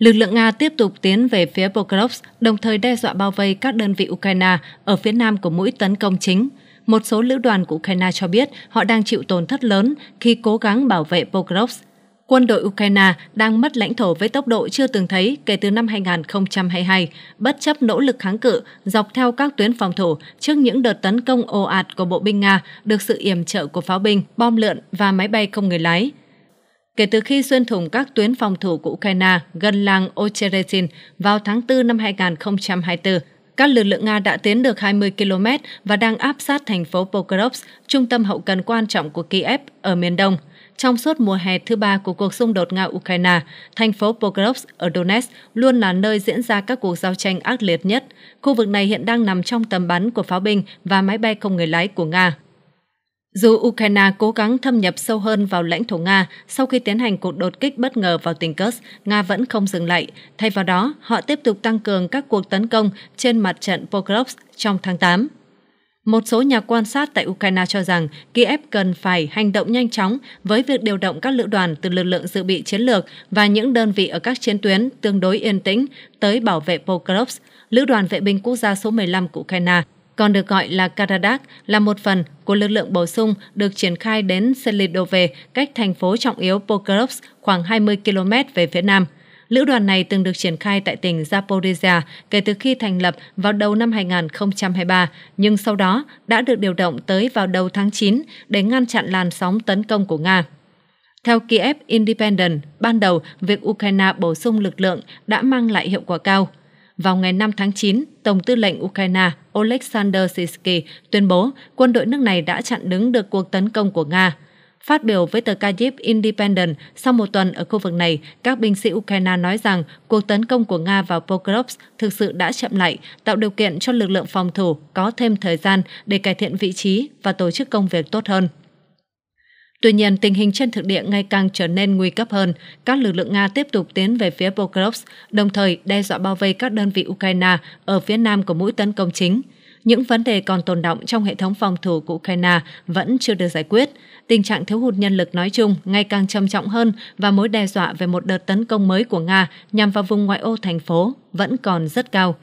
Lực lượng Nga tiếp tục tiến về phía Pokrovsk, đồng thời đe dọa bao vây các đơn vị Ukraine ở phía nam của mũi tấn công chính. Một số lữ đoàn của Ukraine cho biết họ đang chịu tổn thất lớn khi cố gắng bảo vệ Pokrovsk. Quân đội Ukraine đang mất lãnh thổ với tốc độ chưa từng thấy kể từ năm 2022, bất chấp nỗ lực kháng cự dọc theo các tuyến phòng thủ trước những đợt tấn công ồ ạt của bộ binh Nga được sự yểm trợ của pháo binh, bom lượn và máy bay không người lái kể từ khi xuyên thủng các tuyến phòng thủ của Ukraine gần làng Ocheretin vào tháng 4 năm 2024. Các lực lượng Nga đã tiến được 20 km và đang áp sát thành phố Pokrovsk, trung tâm hậu cần quan trọng của Kiev ở miền đông. Trong suốt mùa hè thứ ba của cuộc xung đột Nga-Ukraine, thành phố Pokrovsk ở Donetsk luôn là nơi diễn ra các cuộc giao tranh ác liệt nhất. Khu vực này hiện đang nằm trong tầm bắn của pháo binh và máy bay không người lái của Nga. Dù Ukraine cố gắng thâm nhập sâu hơn vào lãnh thổ Nga sau khi tiến hành cuộc đột kích bất ngờ vào tỉnh Kursk, Nga vẫn không dừng lại. Thay vào đó, họ tiếp tục tăng cường các cuộc tấn công trên mặt trận Pokrovsk trong tháng 8. Một số nhà quan sát tại Ukraine cho rằng Kiev cần phải hành động nhanh chóng với việc điều động các lữ đoàn từ lực lượng dự bị chiến lược và những đơn vị ở các chiến tuyến tương đối yên tĩnh tới bảo vệ Pokrovsk, lữ đoàn vệ binh quốc gia số 15 của Ukraine còn được gọi là Karadak, là một phần của lực lượng bổ sung được triển khai đến Selidove, cách thành phố trọng yếu Pokrovsk khoảng 20 km về phía nam. Lữ đoàn này từng được triển khai tại tỉnh Zaporizhia kể từ khi thành lập vào đầu năm 2023, nhưng sau đó đã được điều động tới vào đầu tháng 9 để ngăn chặn làn sóng tấn công của Nga. Theo Kiev Independent, ban đầu việc Ukraine bổ sung lực lượng đã mang lại hiệu quả cao – vào ngày 5 tháng 9, Tổng tư lệnh Ukraine Oleksandr Sisky tuyên bố quân đội nước này đã chặn đứng được cuộc tấn công của Nga. Phát biểu với tờ Kyiv Independent, sau một tuần ở khu vực này, các binh sĩ Ukraine nói rằng cuộc tấn công của Nga vào Pokrovsk thực sự đã chậm lại, tạo điều kiện cho lực lượng phòng thủ có thêm thời gian để cải thiện vị trí và tổ chức công việc tốt hơn. Tuy nhiên, tình hình trên thực địa ngày càng trở nên nguy cấp hơn. Các lực lượng Nga tiếp tục tiến về phía Pokrovsk, đồng thời đe dọa bao vây các đơn vị Ukraine ở phía nam của mũi tấn công chính. Những vấn đề còn tồn động trong hệ thống phòng thủ của Ukraine vẫn chưa được giải quyết. Tình trạng thiếu hụt nhân lực nói chung ngày càng trầm trọng hơn và mối đe dọa về một đợt tấn công mới của Nga nhằm vào vùng ngoại ô thành phố vẫn còn rất cao.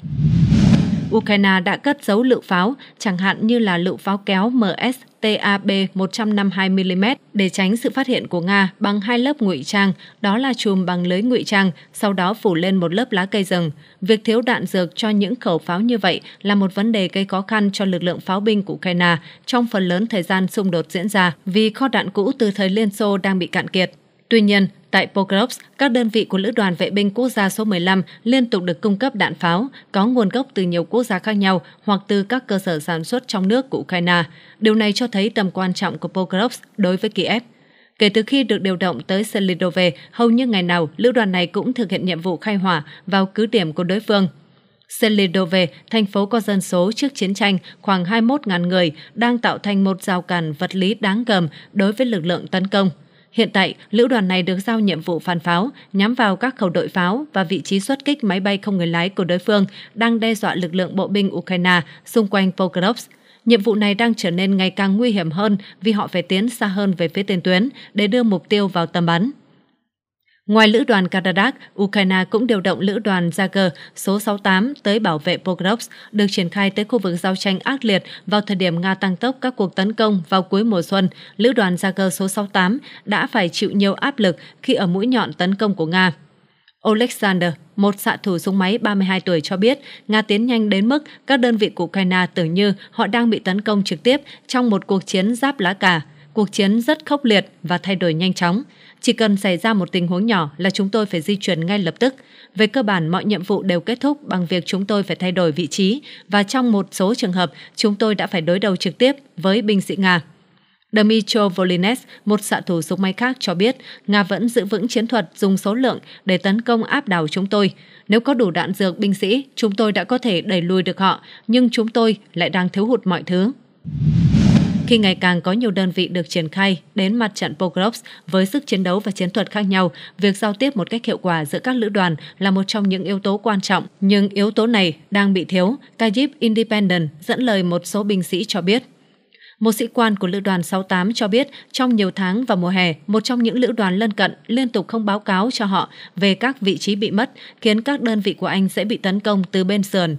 Ukraine đã cất giấu lựu pháo, chẳng hạn như là lựu pháo kéo MSTAB 152mm để tránh sự phát hiện của Nga bằng hai lớp ngụy trang, đó là chùm bằng lưới ngụy trang, sau đó phủ lên một lớp lá cây rừng. Việc thiếu đạn dược cho những khẩu pháo như vậy là một vấn đề gây khó khăn cho lực lượng pháo binh của Ukraine trong phần lớn thời gian xung đột diễn ra vì kho đạn cũ từ thời Liên Xô đang bị cạn kiệt. Tuy nhiên, Tại Pokrovsk, các đơn vị của Lữ đoàn Vệ binh Quốc gia số 15 liên tục được cung cấp đạn pháo có nguồn gốc từ nhiều quốc gia khác nhau hoặc từ các cơ sở sản xuất trong nước của Ukraine. Điều này cho thấy tầm quan trọng của Pokrovsk đối với Kiev. Kể từ khi được điều động tới Selidove, hầu như ngày nào lữ đoàn này cũng thực hiện nhiệm vụ khai hỏa vào cứ điểm của đối phương. Selidove, thành phố có dân số trước chiến tranh khoảng 21.000 người, đang tạo thành một rào cản vật lý đáng gờm đối với lực lượng tấn công. Hiện tại, lữ đoàn này được giao nhiệm vụ phản pháo, nhắm vào các khẩu đội pháo và vị trí xuất kích máy bay không người lái của đối phương đang đe dọa lực lượng bộ binh Ukraine xung quanh Pokrovsk. Nhiệm vụ này đang trở nên ngày càng nguy hiểm hơn vì họ phải tiến xa hơn về phía tiền tuyến để đưa mục tiêu vào tầm bắn. Ngoài lữ đoàn Karadak, Ukraine cũng điều động lữ đoàn Jager số 68 tới bảo vệ Pokrovsk, được triển khai tới khu vực giao tranh ác liệt vào thời điểm Nga tăng tốc các cuộc tấn công vào cuối mùa xuân. Lữ đoàn Jager số 68 đã phải chịu nhiều áp lực khi ở mũi nhọn tấn công của Nga. Alexander, một xạ thủ súng máy 32 tuổi cho biết Nga tiến nhanh đến mức các đơn vị của Ukraine tưởng như họ đang bị tấn công trực tiếp trong một cuộc chiến giáp lá cà. Cuộc chiến rất khốc liệt và thay đổi nhanh chóng. Chỉ cần xảy ra một tình huống nhỏ là chúng tôi phải di chuyển ngay lập tức. Về cơ bản, mọi nhiệm vụ đều kết thúc bằng việc chúng tôi phải thay đổi vị trí và trong một số trường hợp, chúng tôi đã phải đối đầu trực tiếp với binh sĩ Nga. Dmitry Volines, một xạ thủ súng máy khác cho biết, Nga vẫn giữ vững chiến thuật dùng số lượng để tấn công áp đảo chúng tôi. Nếu có đủ đạn dược binh sĩ, chúng tôi đã có thể đẩy lùi được họ, nhưng chúng tôi lại đang thiếu hụt mọi thứ khi ngày càng có nhiều đơn vị được triển khai đến mặt trận Pokrovsk với sức chiến đấu và chiến thuật khác nhau, việc giao tiếp một cách hiệu quả giữa các lữ đoàn là một trong những yếu tố quan trọng, nhưng yếu tố này đang bị thiếu, Kajip Independent dẫn lời một số binh sĩ cho biết. Một sĩ quan của lữ đoàn 68 cho biết trong nhiều tháng và mùa hè, một trong những lữ đoàn lân cận liên tục không báo cáo cho họ về các vị trí bị mất, khiến các đơn vị của anh sẽ bị tấn công từ bên sườn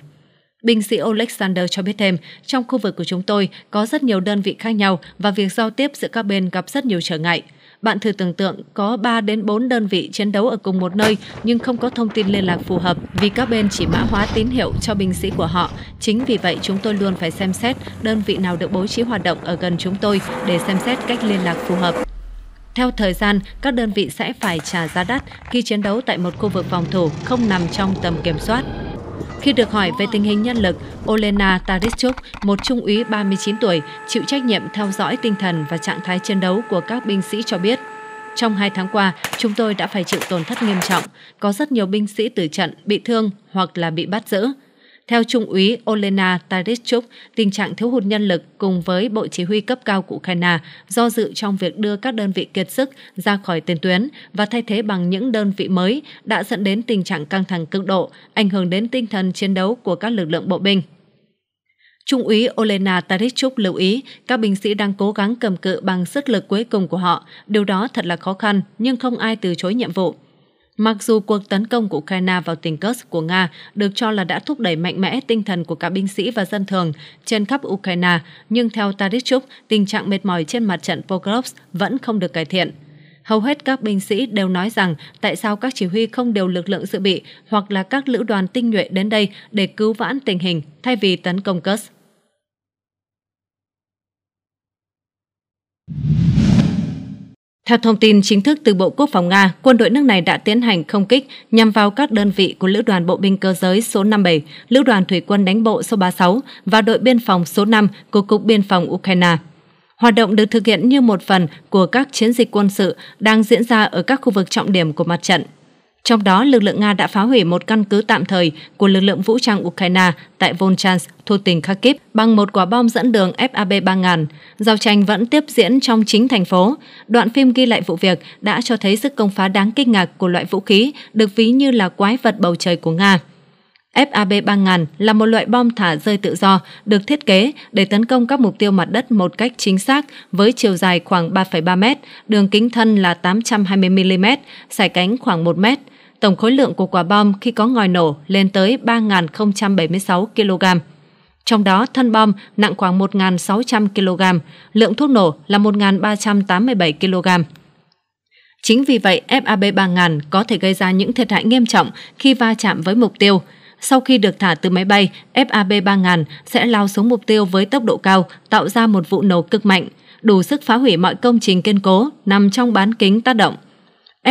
Binh sĩ Alexander cho biết thêm, trong khu vực của chúng tôi có rất nhiều đơn vị khác nhau và việc giao tiếp giữa các bên gặp rất nhiều trở ngại. Bạn thử tưởng tượng có 3 đến 4 đơn vị chiến đấu ở cùng một nơi nhưng không có thông tin liên lạc phù hợp vì các bên chỉ mã hóa tín hiệu cho binh sĩ của họ. Chính vì vậy chúng tôi luôn phải xem xét đơn vị nào được bố trí hoạt động ở gần chúng tôi để xem xét cách liên lạc phù hợp. Theo thời gian, các đơn vị sẽ phải trả giá đắt khi chiến đấu tại một khu vực phòng thủ không nằm trong tầm kiểm soát. Khi được hỏi về tình hình nhân lực, Olena Tarichuk, một trung úy 39 tuổi, chịu trách nhiệm theo dõi tinh thần và trạng thái chiến đấu của các binh sĩ cho biết. Trong hai tháng qua, chúng tôi đã phải chịu tổn thất nghiêm trọng, có rất nhiều binh sĩ từ trận bị thương hoặc là bị bắt giữ. Theo Trung úy Olena Tarichuk, tình trạng thiếu hụt nhân lực cùng với Bộ Chỉ huy cấp cao của Ukraine do dự trong việc đưa các đơn vị kiệt sức ra khỏi tiền tuyến và thay thế bằng những đơn vị mới đã dẫn đến tình trạng căng thẳng cực độ, ảnh hưởng đến tinh thần chiến đấu của các lực lượng bộ binh. Trung úy Olena Tarichuk lưu ý các binh sĩ đang cố gắng cầm cự bằng sức lực cuối cùng của họ. Điều đó thật là khó khăn, nhưng không ai từ chối nhiệm vụ. Mặc dù cuộc tấn công của Ukraine vào tỉnh Kursk của Nga được cho là đã thúc đẩy mạnh mẽ tinh thần của cả binh sĩ và dân thường trên khắp Ukraine, nhưng theo Tadichuk, tình trạng mệt mỏi trên mặt trận Pokrovsk vẫn không được cải thiện. Hầu hết các binh sĩ đều nói rằng tại sao các chỉ huy không điều lực lượng dự bị hoặc là các lữ đoàn tinh nhuệ đến đây để cứu vãn tình hình thay vì tấn công Kursk. Theo thông tin chính thức từ Bộ Quốc phòng Nga, quân đội nước này đã tiến hành không kích nhằm vào các đơn vị của Lữ đoàn Bộ binh cơ giới số 57, Lữ đoàn Thủy quân đánh bộ số 36 và đội biên phòng số 5 của Cục Biên phòng Ukraine. Hoạt động được thực hiện như một phần của các chiến dịch quân sự đang diễn ra ở các khu vực trọng điểm của mặt trận. Trong đó, lực lượng Nga đã phá hủy một căn cứ tạm thời của lực lượng vũ trang Ukraine tại volchans, thuộc tỉnh Kharkiv bằng một quả bom dẫn đường FAB 3000. Giao tranh vẫn tiếp diễn trong chính thành phố. Đoạn phim ghi lại vụ việc đã cho thấy sức công phá đáng kinh ngạc của loại vũ khí được ví như là quái vật bầu trời của Nga. FAB 3000 là một loại bom thả rơi tự do được thiết kế để tấn công các mục tiêu mặt đất một cách chính xác với chiều dài khoảng 3,3 m, đường kính thân là 820 mm, sải cánh khoảng 1 mét tổng khối lượng của quả bom khi có ngòi nổ lên tới 3.076 kg. Trong đó, thân bom nặng khoảng 1.600 kg, lượng thuốc nổ là 1.387 kg. Chính vì vậy, FAB 3000 có thể gây ra những thiệt hại nghiêm trọng khi va chạm với mục tiêu. Sau khi được thả từ máy bay, FAB 3000 sẽ lao xuống mục tiêu với tốc độ cao, tạo ra một vụ nổ cực mạnh, đủ sức phá hủy mọi công trình kiên cố nằm trong bán kính tác động.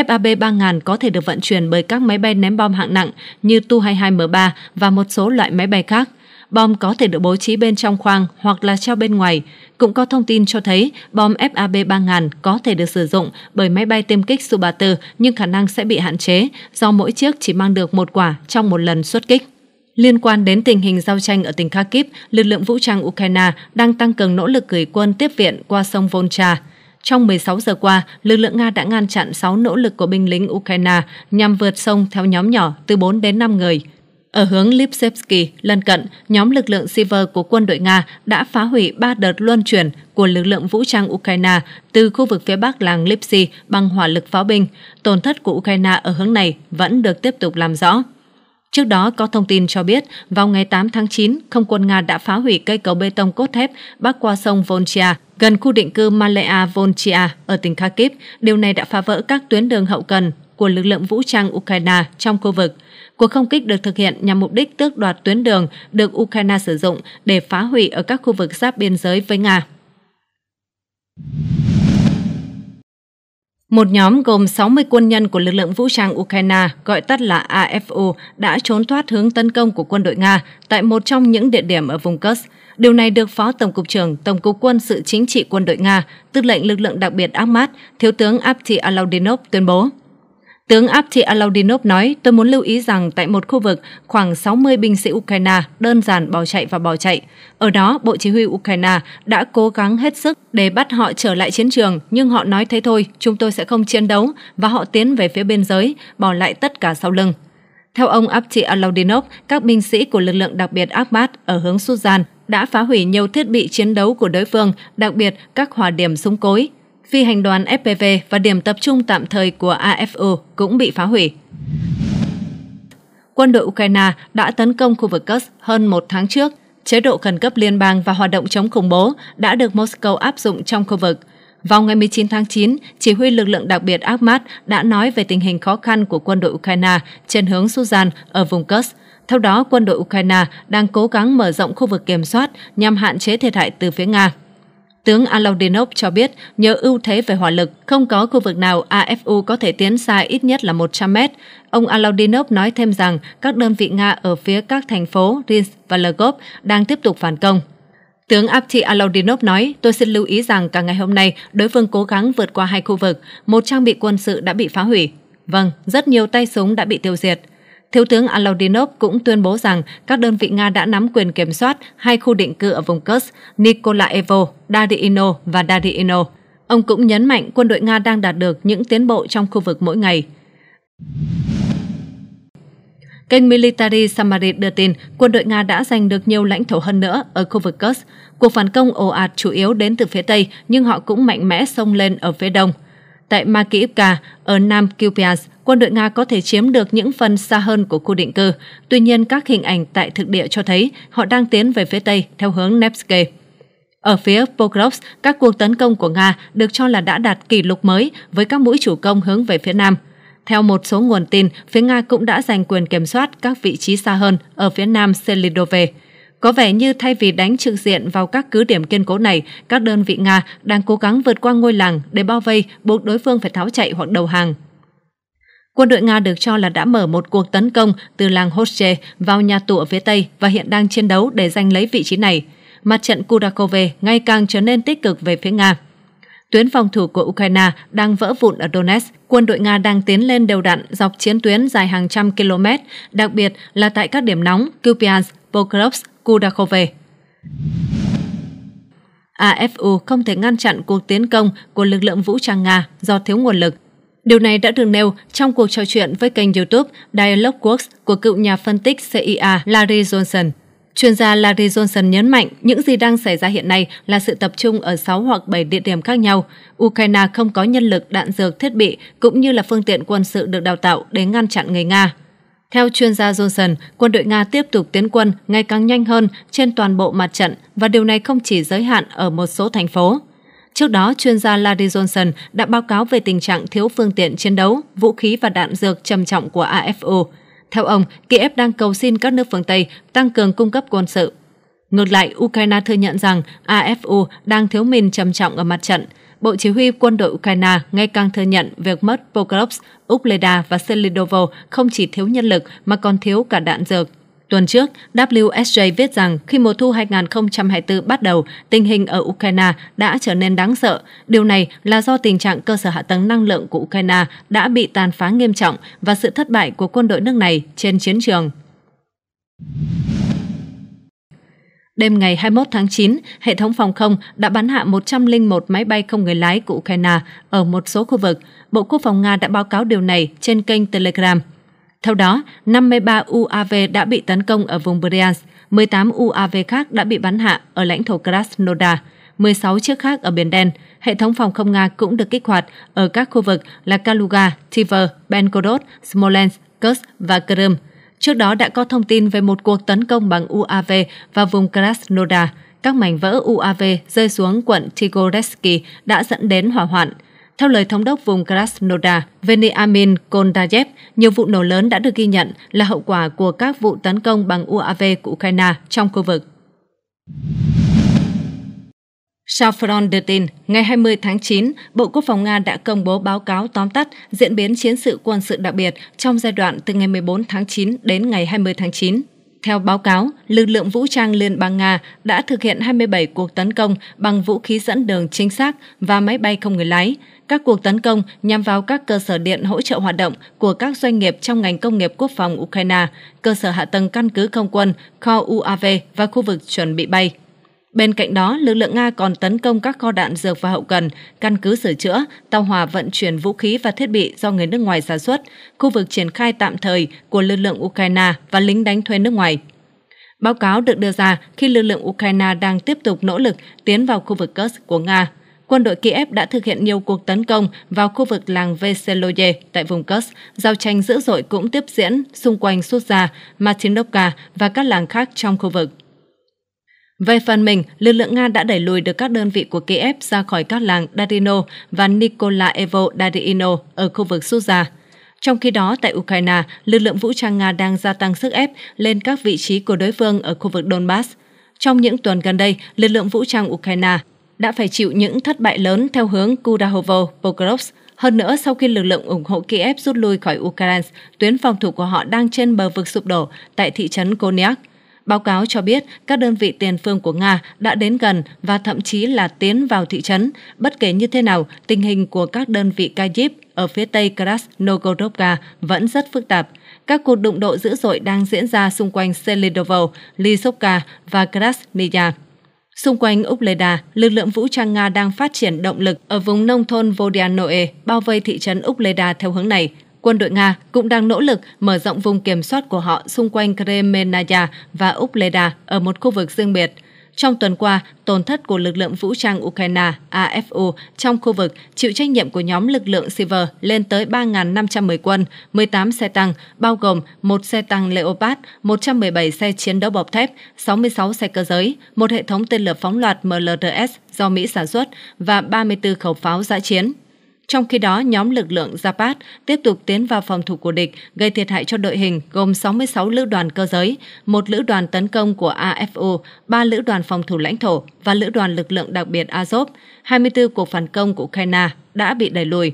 FAB-3000 có thể được vận chuyển bởi các máy bay ném bom hạng nặng như Tu-22M3 và một số loại máy bay khác. Bom có thể được bố trí bên trong khoang hoặc là treo bên ngoài. Cũng có thông tin cho thấy bom FAB-3000 có thể được sử dụng bởi máy bay tiêm kích Su-34 nhưng khả năng sẽ bị hạn chế do mỗi chiếc chỉ mang được một quả trong một lần xuất kích. Liên quan đến tình hình giao tranh ở tỉnh Kharkiv, lực lượng vũ trang Ukraine đang tăng cường nỗ lực gửi quân tiếp viện qua sông Volcha. Trong 16 giờ qua, lực lượng Nga đã ngăn chặn 6 nỗ lực của binh lính Ukraine nhằm vượt sông theo nhóm nhỏ từ 4 đến 5 người. Ở hướng Lipsevsky, lân cận, nhóm lực lượng Siver của quân đội Nga đã phá hủy 3 đợt luân chuyển của lực lượng vũ trang Ukraine từ khu vực phía bắc làng Lipsy bằng hỏa lực pháo binh. Tổn thất của Ukraine ở hướng này vẫn được tiếp tục làm rõ. Trước đó có thông tin cho biết, vào ngày 8 tháng 9, không quân Nga đã phá hủy cây cầu bê tông cốt thép bắc qua sông Volchia gần khu định cư Malaya Volchia ở tỉnh Kharkiv. Điều này đã phá vỡ các tuyến đường hậu cần của lực lượng vũ trang Ukraine trong khu vực. Cuộc không kích được thực hiện nhằm mục đích tước đoạt tuyến đường được Ukraine sử dụng để phá hủy ở các khu vực giáp biên giới với Nga. Một nhóm gồm 60 quân nhân của lực lượng vũ trang Ukraine, gọi tắt là AFO, đã trốn thoát hướng tấn công của quân đội Nga tại một trong những địa điểm ở vùng Kursk. Điều này được Phó Tổng cục trưởng Tổng cục quân sự chính trị quân đội Nga, tư lệnh lực lượng đặc biệt Ahmad, Thiếu tướng Apti Alaudinov tuyên bố. Tướng Apti Alaudinov nói, tôi muốn lưu ý rằng tại một khu vực, khoảng 60 binh sĩ Ukraine đơn giản bỏ chạy và bỏ chạy. Ở đó, Bộ Chỉ huy Ukraine đã cố gắng hết sức để bắt họ trở lại chiến trường, nhưng họ nói thế thôi, chúng tôi sẽ không chiến đấu, và họ tiến về phía biên giới, bỏ lại tất cả sau lưng. Theo ông Apti Alaudinov, các binh sĩ của lực lượng đặc biệt Akhmat ở hướng Suzan đã phá hủy nhiều thiết bị chiến đấu của đối phương, đặc biệt các hòa điểm súng cối, phi hành đoàn FPV và điểm tập trung tạm thời của AFU cũng bị phá hủy. Quân đội Ukraine đã tấn công khu vực Kursk hơn một tháng trước. Chế độ khẩn cấp liên bang và hoạt động chống khủng bố đã được Moscow áp dụng trong khu vực. Vào ngày 19 tháng 9, chỉ huy lực lượng đặc biệt Ahmad đã nói về tình hình khó khăn của quân đội Ukraine trên hướng Suzan ở vùng Kursk. Theo đó, quân đội Ukraine đang cố gắng mở rộng khu vực kiểm soát nhằm hạn chế thiệt hại từ phía Nga. Tướng Alaudinov cho biết nhờ ưu thế về hỏa lực, không có khu vực nào AFU có thể tiến xa ít nhất là 100 mét. Ông Alaudinov nói thêm rằng các đơn vị Nga ở phía các thành phố Rins và Lgov đang tiếp tục phản công. Tướng Apti Alaudinov nói, tôi xin lưu ý rằng cả ngày hôm nay, đối phương cố gắng vượt qua hai khu vực, một trang bị quân sự đã bị phá hủy. Vâng, rất nhiều tay súng đã bị tiêu diệt. Thiếu tướng Alaudinov cũng tuyên bố rằng các đơn vị Nga đã nắm quyền kiểm soát hai khu định cư ở vùng Kursk, Nikolaevo, Dadiino và Dadiino. Ông cũng nhấn mạnh quân đội Nga đang đạt được những tiến bộ trong khu vực mỗi ngày. Kênh Military Samarit đưa tin quân đội Nga đã giành được nhiều lãnh thổ hơn nữa ở khu vực Kursk. Cuộc phản công ồ ạt chủ yếu đến từ phía Tây, nhưng họ cũng mạnh mẽ xông lên ở phía Đông – Tại Makiivka, ở Nam Kupiansk, quân đội Nga có thể chiếm được những phần xa hơn của khu định cư. Tuy nhiên, các hình ảnh tại thực địa cho thấy họ đang tiến về phía Tây theo hướng Nevsky. Ở phía Pokrovsk, các cuộc tấn công của Nga được cho là đã đạt kỷ lục mới với các mũi chủ công hướng về phía Nam. Theo một số nguồn tin, phía Nga cũng đã giành quyền kiểm soát các vị trí xa hơn ở phía nam Selidove. Có vẻ như thay vì đánh trực diện vào các cứ điểm kiên cố này, các đơn vị Nga đang cố gắng vượt qua ngôi làng để bao vây, buộc đối phương phải tháo chạy hoặc đầu hàng. Quân đội Nga được cho là đã mở một cuộc tấn công từ làng Hosche vào nhà tù ở phía Tây và hiện đang chiến đấu để giành lấy vị trí này. Mặt trận Kudakove ngày càng trở nên tích cực về phía Nga. Tuyến phòng thủ của Ukraine đang vỡ vụn ở Donetsk. Quân đội Nga đang tiến lên đều đặn dọc chiến tuyến dài hàng trăm km, đặc biệt là tại các điểm nóng Kupiansk, Pokrovsk, Kudakhove. AFU không thể ngăn chặn cuộc tiến công của lực lượng vũ trang Nga do thiếu nguồn lực. Điều này đã được nêu trong cuộc trò chuyện với kênh YouTube Dialogue Works của cựu nhà phân tích CIA Larry Johnson. Chuyên gia Larry Johnson nhấn mạnh những gì đang xảy ra hiện nay là sự tập trung ở 6 hoặc 7 địa điểm khác nhau. Ukraine không có nhân lực, đạn dược, thiết bị cũng như là phương tiện quân sự được đào tạo để ngăn chặn người Nga. Theo chuyên gia Johnson, quân đội Nga tiếp tục tiến quân ngày càng nhanh hơn trên toàn bộ mặt trận và điều này không chỉ giới hạn ở một số thành phố. Trước đó, chuyên gia Larry Johnson đã báo cáo về tình trạng thiếu phương tiện chiến đấu, vũ khí và đạn dược trầm trọng của AFU. Theo ông, Kiev đang cầu xin các nước phương Tây tăng cường cung cấp quân sự. Ngược lại, Ukraine thừa nhận rằng AFU đang thiếu mìn trầm trọng ở mặt trận. Bộ Chỉ huy quân đội Ukraine ngày càng thừa nhận việc mất Pokrovsk, Upleda và Selidovo không chỉ thiếu nhân lực mà còn thiếu cả đạn dược. Tuần trước, WSJ viết rằng khi mùa thu 2024 bắt đầu, tình hình ở Ukraine đã trở nên đáng sợ. Điều này là do tình trạng cơ sở hạ tầng năng lượng của Ukraine đã bị tàn phá nghiêm trọng và sự thất bại của quân đội nước này trên chiến trường. Đêm ngày 21 tháng 9, hệ thống phòng không đã bắn hạ 101 máy bay không người lái của Ukraine ở một số khu vực. Bộ Quốc phòng Nga đã báo cáo điều này trên kênh Telegram. Theo đó, 53 UAV đã bị tấn công ở vùng Bryansk, 18 UAV khác đã bị bắn hạ ở lãnh thổ Krasnodar, 16 chiếc khác ở Biển Đen. Hệ thống phòng không Nga cũng được kích hoạt ở các khu vực là Kaluga, Tver, Benkorod, Smolensk, Kursk và Crimea. Trước đó đã có thông tin về một cuộc tấn công bằng UAV vào vùng Krasnodar. Các mảnh vỡ UAV rơi xuống quận Tigoreski đã dẫn đến hỏa hoạn. Theo lời thống đốc vùng Krasnodar, Veniamin Kondayev, nhiều vụ nổ lớn đã được ghi nhận là hậu quả của các vụ tấn công bằng UAV của Ukraine trong khu vực. Safron đưa tin, ngày 20 tháng 9, Bộ Quốc phòng Nga đã công bố báo cáo tóm tắt diễn biến chiến sự quân sự đặc biệt trong giai đoạn từ ngày 14 tháng 9 đến ngày 20 tháng 9. Theo báo cáo, lực lượng vũ trang Liên bang Nga đã thực hiện 27 cuộc tấn công bằng vũ khí dẫn đường chính xác và máy bay không người lái, các cuộc tấn công nhằm vào các cơ sở điện hỗ trợ hoạt động của các doanh nghiệp trong ngành công nghiệp quốc phòng Ukraine, cơ sở hạ tầng căn cứ không quân, kho UAV và khu vực chuẩn bị bay. Bên cạnh đó, lực lượng Nga còn tấn công các kho đạn dược và hậu cần, căn cứ sửa chữa, tàu hỏa vận chuyển vũ khí và thiết bị do người nước ngoài sản xuất, khu vực triển khai tạm thời của lực lượng Ukraine và lính đánh thuê nước ngoài. Báo cáo được đưa ra khi lực lượng Ukraine đang tiếp tục nỗ lực tiến vào khu vực Kursk của Nga quân đội Kiev đã thực hiện nhiều cuộc tấn công vào khu vực làng Veseloye tại vùng Kursk. Giao tranh dữ dội cũng tiếp diễn xung quanh Suzha, Martinovka và các làng khác trong khu vực. Về phần mình, lực lượng Nga đã đẩy lùi được các đơn vị của Kiev ra khỏi các làng Darino và Nikolaevo Darino ở khu vực Suzha. Trong khi đó, tại Ukraine, lực lượng vũ trang Nga đang gia tăng sức ép lên các vị trí của đối phương ở khu vực Donbass. Trong những tuần gần đây, lực lượng vũ trang Ukraine đã phải chịu những thất bại lớn theo hướng Kudahovo-Pokrovsk. Hơn nữa, sau khi lực lượng ủng hộ Kiev rút lui khỏi Ukraine, tuyến phòng thủ của họ đang trên bờ vực sụp đổ tại thị trấn Konyak. Báo cáo cho biết các đơn vị tiền phương của Nga đã đến gần và thậm chí là tiến vào thị trấn. Bất kể như thế nào, tình hình của các đơn vị Kyiv ở phía tây Krasnogorovka vẫn rất phức tạp. Các cuộc đụng độ dữ dội đang diễn ra xung quanh Selidovo, Lysovka và Krasnaya. Xung quanh Ubleda, lực lượng vũ trang Nga đang phát triển động lực ở vùng nông thôn Vodianoe, bao vây thị trấn Ubleda theo hướng này. Quân đội Nga cũng đang nỗ lực mở rộng vùng kiểm soát của họ xung quanh Kremenaya và Ubleda ở một khu vực riêng biệt – trong tuần qua, tổn thất của lực lượng vũ trang Ukraine (AFU) trong khu vực chịu trách nhiệm của nhóm lực lượng Silver lên tới 3.510 quân, 18 xe tăng, bao gồm một xe tăng Leopard, 117 xe chiến đấu bọc thép, 66 xe cơ giới, một hệ thống tên lửa phóng loạt MLRS do Mỹ sản xuất và 34 khẩu pháo giã chiến. Trong khi đó, nhóm lực lượng Zapat tiếp tục tiến vào phòng thủ của địch, gây thiệt hại cho đội hình gồm 66 lữ đoàn cơ giới, một lữ đoàn tấn công của AFU, ba lữ đoàn phòng thủ lãnh thổ và lữ đoàn lực lượng đặc biệt Azov. 24 cuộc phản công của Ukraine đã bị đẩy lùi.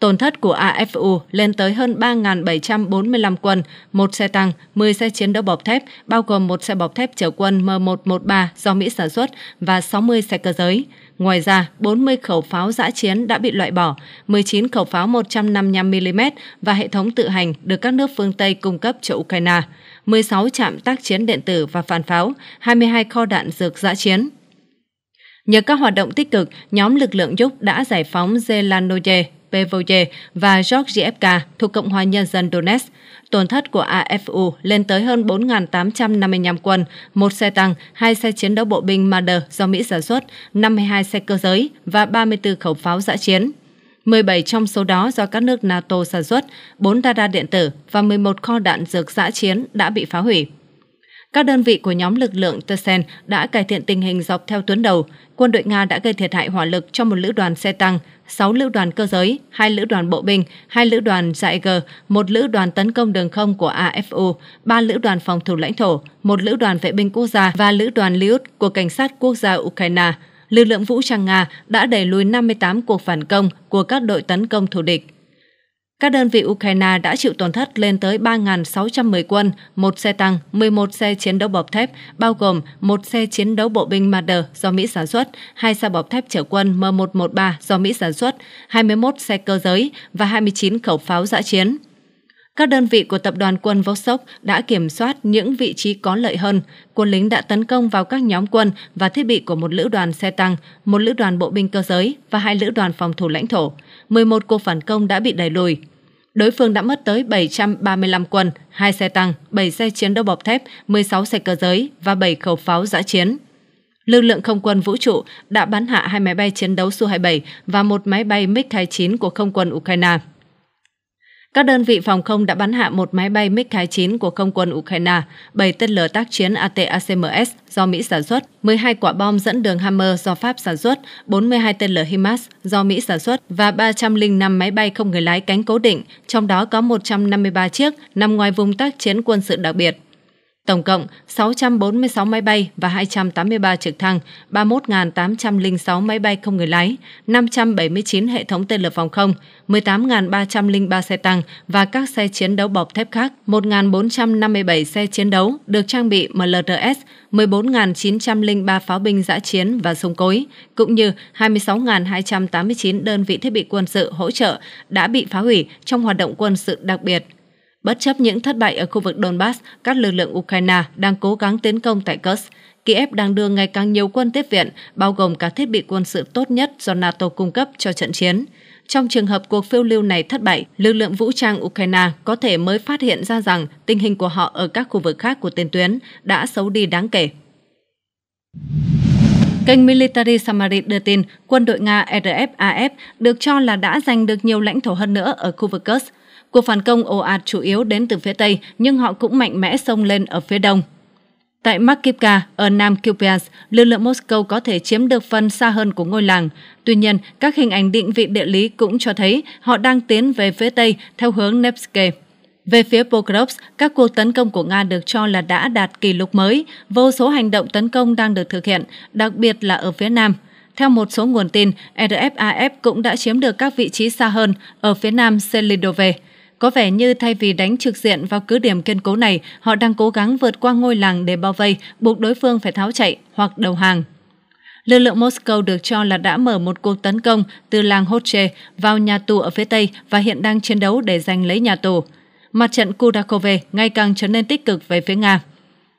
Tổn thất của AFU lên tới hơn 3.745 quân, một xe tăng, 10 xe chiến đấu bọc thép, bao gồm một xe bọc thép chở quân M113 do Mỹ sản xuất và 60 xe cơ giới. Ngoài ra, 40 khẩu pháo giã chiến đã bị loại bỏ, 19 khẩu pháo 155mm và hệ thống tự hành được các nước phương Tây cung cấp cho Ukraine, 16 trạm tác chiến điện tử và phản pháo, 22 kho đạn dược giã chiến. Nhờ các hoạt động tích cực, nhóm lực lượng Giúp đã giải phóng Zelanoye, Pevoye và Georgievka thuộc Cộng hòa Nhân dân Donetsk, tổn thất của AFU lên tới hơn 4.855 quân, một xe tăng, hai xe chiến đấu bộ binh Marder do Mỹ sản xuất, 52 xe cơ giới và 34 khẩu pháo giã chiến. 17 trong số đó do các nước NATO sản xuất, 4 radar điện tử và 11 kho đạn dược giã chiến đã bị phá hủy. Các đơn vị của nhóm lực lượng Tersen đã cải thiện tình hình dọc theo tuyến đầu. Quân đội Nga đã gây thiệt hại hỏa lực cho một lữ đoàn xe tăng, 6 lữ đoàn cơ giới, 2 lữ đoàn bộ binh, 2 lữ đoàn Jaeger, 1 lữ đoàn tấn công đường không của AFU, 3 lữ đoàn phòng thủ lãnh thổ, 1 lữ đoàn vệ binh quốc gia và lữ đoàn Liut của Cảnh sát quốc gia Ukraine lực lượng vũ trang Nga đã đẩy lùi 58 cuộc phản công của các đội tấn công thù địch. Các đơn vị Ukraine đã chịu tổn thất lên tới 3.610 quân, một xe tăng, 11 xe chiến đấu bọc thép, bao gồm một xe chiến đấu bộ binh Marder do Mỹ sản xuất, hai xe bọc thép chở quân M113 do Mỹ sản xuất, 21 xe cơ giới và 29 khẩu pháo dã chiến các đơn vị của tập đoàn quân Vostok đã kiểm soát những vị trí có lợi hơn. Quân lính đã tấn công vào các nhóm quân và thiết bị của một lữ đoàn xe tăng, một lữ đoàn bộ binh cơ giới và hai lữ đoàn phòng thủ lãnh thổ. 11 cuộc phản công đã bị đẩy lùi đối phương đã mất tới 735 quân, 2 xe tăng, 7 xe chiến đấu bọc thép, 16 xe cơ giới và 7 khẩu pháo giã chiến. Lực lượng không quân vũ trụ đã bắn hạ hai máy bay chiến đấu Su-27 và một máy bay MiG-29 của không quân Ukraine. Các đơn vị phòng không đã bắn hạ một máy bay MiG-29 của không quân Ukraine, 7 tên lửa tác chiến ATACMS do Mỹ sản xuất, 12 quả bom dẫn đường Hammer do Pháp sản xuất, 42 tên lửa HIMARS do Mỹ sản xuất và 305 máy bay không người lái cánh cố định, trong đó có 153 chiếc nằm ngoài vùng tác chiến quân sự đặc biệt. Tổng cộng 646 máy bay và 283 trực thăng, 31.806 máy bay không người lái, 579 hệ thống tên lửa phòng không, 18.303 xe tăng và các xe chiến đấu bọc thép khác, 1.457 xe chiến đấu được trang bị MLRS, 14.903 pháo binh giã chiến và súng cối, cũng như 26.289 đơn vị thiết bị quân sự hỗ trợ đã bị phá hủy trong hoạt động quân sự đặc biệt Bất chấp những thất bại ở khu vực Donbass, các lực lượng Ukraine đang cố gắng tiến công tại Kursk. Kiev đang đưa ngày càng nhiều quân tiếp viện, bao gồm cả thiết bị quân sự tốt nhất do NATO cung cấp cho trận chiến. Trong trường hợp cuộc phiêu lưu này thất bại, lực lượng vũ trang Ukraine có thể mới phát hiện ra rằng tình hình của họ ở các khu vực khác của tiền tuyến đã xấu đi đáng kể. Kênh Military Summary đưa tin quân đội Nga RFAF được cho là đã giành được nhiều lãnh thổ hơn nữa ở khu vực Kursk. Cuộc phản công ồ ạt chủ yếu đến từ phía Tây, nhưng họ cũng mạnh mẽ xông lên ở phía Đông. Tại Makivka, ở Nam Kupiansk, lực lượng Moscow có thể chiếm được phần xa hơn của ngôi làng. Tuy nhiên, các hình ảnh định vị địa lý cũng cho thấy họ đang tiến về phía Tây theo hướng Nevsky. Về phía Pokrovsk, các cuộc tấn công của Nga được cho là đã đạt kỷ lục mới. Vô số hành động tấn công đang được thực hiện, đặc biệt là ở phía Nam. Theo một số nguồn tin, RFAF cũng đã chiếm được các vị trí xa hơn ở phía nam Selidove. Có vẻ như thay vì đánh trực diện vào cứ điểm kiên cố này, họ đang cố gắng vượt qua ngôi làng để bao vây, buộc đối phương phải tháo chạy hoặc đầu hàng. Lực lượng Moscow được cho là đã mở một cuộc tấn công từ làng Hotche vào nhà tù ở phía Tây và hiện đang chiến đấu để giành lấy nhà tù. Mặt trận Kudakove ngày càng trở nên tích cực về phía Nga.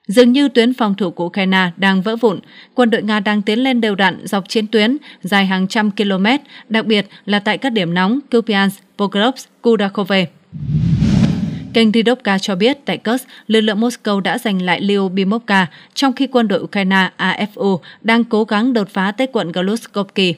Dường như tuyến phòng thủ của Ukraine đang vỡ vụn, quân đội Nga đang tiến lên đều đặn dọc chiến tuyến dài hàng trăm km, đặc biệt là tại các điểm nóng Kupiansk, Pokrovsk, Kudakove. Kênh Ridovka cho biết tại Kursk, lực lượng Moscow đã giành lại Lyubimovka, trong khi quân đội Ukraine AFU đang cố gắng đột phá tới quận Goluskovky.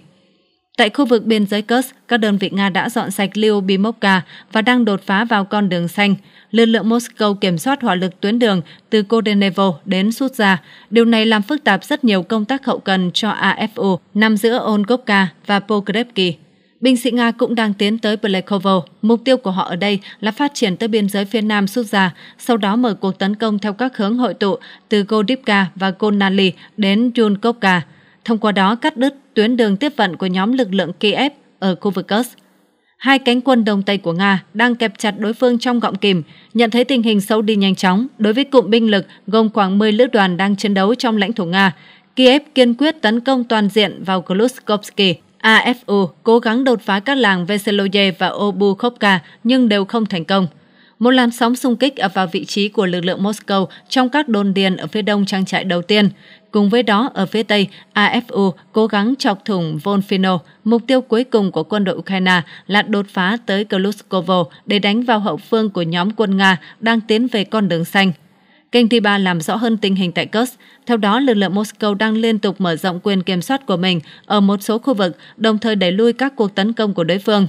Tại khu vực biên giới Kursk, các đơn vị Nga đã dọn sạch Lyubimovka và đang đột phá vào con đường xanh. Lực lượng Moscow kiểm soát hỏa lực tuyến đường từ Kodenevo đến Sutja. Điều này làm phức tạp rất nhiều công tác hậu cần cho AFU nằm giữa Olgovka và Pokrebki. Binh sĩ Nga cũng đang tiến tới Plekovo. Mục tiêu của họ ở đây là phát triển tới biên giới phía nam Suzha, sau đó mở cuộc tấn công theo các hướng hội tụ từ Godivka và Konali đến Yunkovka, thông qua đó cắt đứt tuyến đường tiếp vận của nhóm lực lượng Kiev ở khu vực Kursk hai cánh quân đông tây của Nga đang kẹp chặt đối phương trong gọng kìm, nhận thấy tình hình xấu đi nhanh chóng đối với cụm binh lực gồm khoảng 10 lữ đoàn đang chiến đấu trong lãnh thổ Nga. Kiev kiên quyết tấn công toàn diện vào Gluskovsky. AFU cố gắng đột phá các làng Veseloye và Obukhovka nhưng đều không thành công. Một làn sóng xung kích ập vào vị trí của lực lượng Moscow trong các đồn điền ở phía đông trang trại đầu tiên. Cùng với đó, ở phía tây, AFU cố gắng chọc thủng Volfino. Mục tiêu cuối cùng của quân đội Ukraine là đột phá tới Kluskovo để đánh vào hậu phương của nhóm quân Nga đang tiến về con đường xanh – Kênh t làm rõ hơn tình hình tại Kursk. Theo đó, lực lượng Moscow đang liên tục mở rộng quyền kiểm soát của mình ở một số khu vực, đồng thời đẩy lui các cuộc tấn công của đối phương.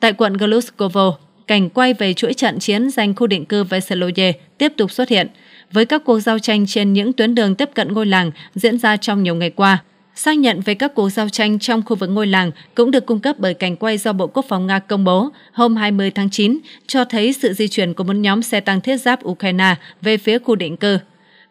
Tại quận Gluskovo, cảnh quay về chuỗi trận chiến giành khu định cư Veseloye tiếp tục xuất hiện, với các cuộc giao tranh trên những tuyến đường tiếp cận ngôi làng diễn ra trong nhiều ngày qua xác nhận về các cuộc giao tranh trong khu vực ngôi làng cũng được cung cấp bởi cảnh quay do Bộ Quốc phòng Nga công bố hôm 20 tháng 9, cho thấy sự di chuyển của một nhóm xe tăng thiết giáp Ukraine về phía khu định cư.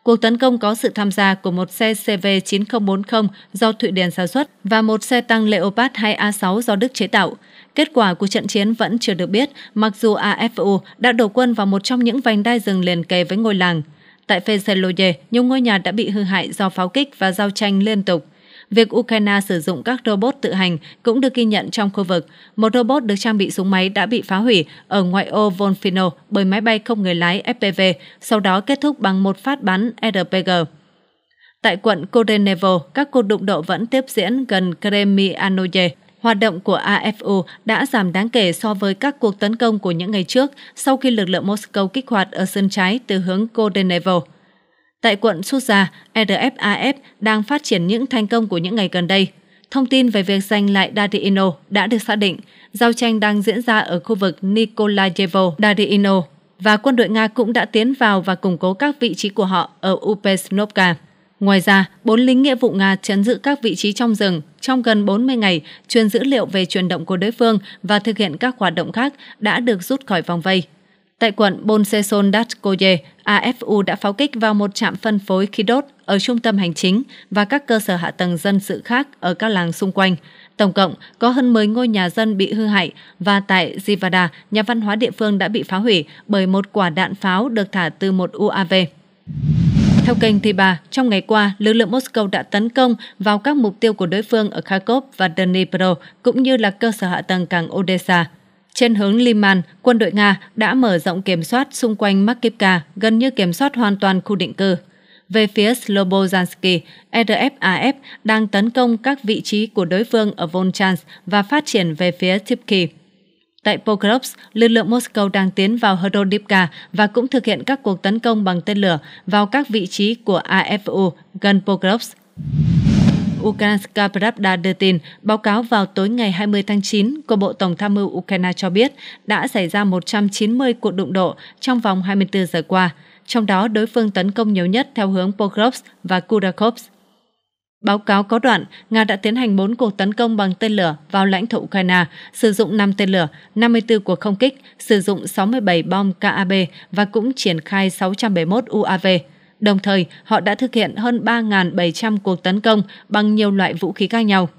Cuộc tấn công có sự tham gia của một xe CV-9040 do Thụy Điển sản xuất và một xe tăng Leopard 2A6 do Đức chế tạo. Kết quả của trận chiến vẫn chưa được biết, mặc dù AFU đã đổ quân vào một trong những vành đai rừng liền kề với ngôi làng. Tại Fenseloye, nhiều ngôi nhà đã bị hư hại do pháo kích và giao tranh liên tục. Việc Ukraine sử dụng các robot tự hành cũng được ghi nhận trong khu vực. Một robot được trang bị súng máy đã bị phá hủy ở ngoại ô Volfino bởi máy bay không người lái FPV, sau đó kết thúc bằng một phát bắn RPG. Tại quận Korenevo, các cuộc đụng độ vẫn tiếp diễn gần Kremianoye. Hoạt động của AFU đã giảm đáng kể so với các cuộc tấn công của những ngày trước sau khi lực lượng Moscow kích hoạt ở sân trái từ hướng Korenevo. Tại quận Sút Già, RFAF đang phát triển những thành công của những ngày gần đây. Thông tin về việc giành lại Dadiino đã được xác định. Giao tranh đang diễn ra ở khu vực Nikolayevo Dadiino và quân đội Nga cũng đã tiến vào và củng cố các vị trí của họ ở Upesnovka. Ngoài ra, bốn lính nghĩa vụ Nga chấn giữ các vị trí trong rừng trong gần 40 ngày, truyền dữ liệu về chuyển động của đối phương và thực hiện các hoạt động khác đã được rút khỏi vòng vây. Tại quận Bonseson Datkoye, AFU đã pháo kích vào một trạm phân phối khí đốt ở trung tâm hành chính và các cơ sở hạ tầng dân sự khác ở các làng xung quanh. Tổng cộng có hơn 10 ngôi nhà dân bị hư hại và tại Zivada, nhà văn hóa địa phương đã bị phá hủy bởi một quả đạn pháo được thả từ một UAV. Theo kênh bà, trong ngày qua, lực lượng Moscow đã tấn công vào các mục tiêu của đối phương ở Kharkov và Dnipro, cũng như là cơ sở hạ tầng cảng Odessa. Trên hướng Liman, quân đội Nga đã mở rộng kiểm soát xung quanh Makivka, gần như kiểm soát hoàn toàn khu định cư. Về phía Slobozansky, RFAF e đang tấn công các vị trí của đối phương ở Volchansk và phát triển về phía Tipki. Tại Pokrovsk, lực lượng Moscow đang tiến vào Hrodivka và cũng thực hiện các cuộc tấn công bằng tên lửa vào các vị trí của AFU gần Pokrovsk. Ukrainska Pravda đưa tin, báo cáo vào tối ngày 20 tháng 9 của Bộ Tổng tham mưu Ukraine cho biết đã xảy ra 190 cuộc đụng độ trong vòng 24 giờ qua, trong đó đối phương tấn công nhiều nhất theo hướng Pokrovsk và Kurakovsk. Báo cáo có đoạn, Nga đã tiến hành 4 cuộc tấn công bằng tên lửa vào lãnh thổ Ukraine, sử dụng 5 tên lửa, 54 cuộc không kích, sử dụng 67 bom KAB và cũng triển khai 671 UAV. Đồng thời, họ đã thực hiện hơn 3.700 cuộc tấn công bằng nhiều loại vũ khí khác nhau.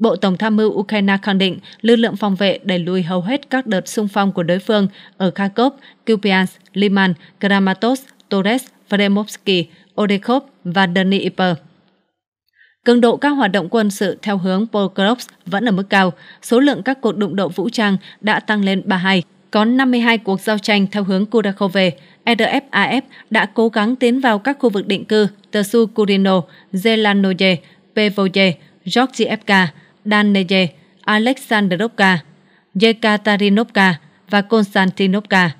Bộ Tổng tham mưu Ukraine khẳng định lực lượng phòng vệ đẩy lùi hầu hết các đợt xung phong của đối phương ở Kharkov, Kupiansk, Liman, Kramatorsk, Torres, Vremovsky, Odekhov và Dnipro. Cường độ các hoạt động quân sự theo hướng Pokrovsk vẫn ở mức cao, số lượng các cuộc đụng độ vũ trang đã tăng lên 32, có 52 cuộc giao tranh theo hướng Kurakove, RFAF e đã cố gắng tiến vào các khu vực định cư Tersu Kurino, Zelanoye, Pevoye, Georgievka, Daneye, Alexandrovka, Yekaterinovka và Konstantinovka.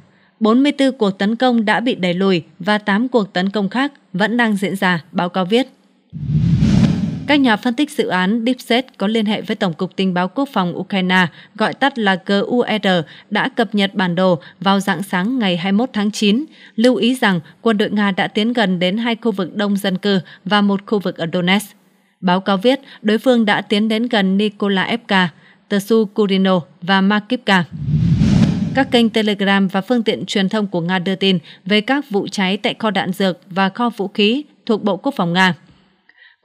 44 cuộc tấn công đã bị đẩy lùi và 8 cuộc tấn công khác vẫn đang diễn ra, báo cáo viết. Các nhà phân tích dự án DeepSet có liên hệ với Tổng cục Tình báo Quốc phòng Ukraine, gọi tắt là GUR, e đã cập nhật bản đồ vào dạng sáng ngày 21 tháng 9, lưu ý rằng quân đội Nga đã tiến gần đến hai khu vực đông dân cư và một khu vực ở Donetsk. Báo cáo viết, đối phương đã tiến đến gần Nikolaevka, Tersu Kurino và Makivka. Các kênh Telegram và phương tiện truyền thông của Nga đưa tin về các vụ cháy tại kho đạn dược và kho vũ khí thuộc Bộ Quốc phòng Nga.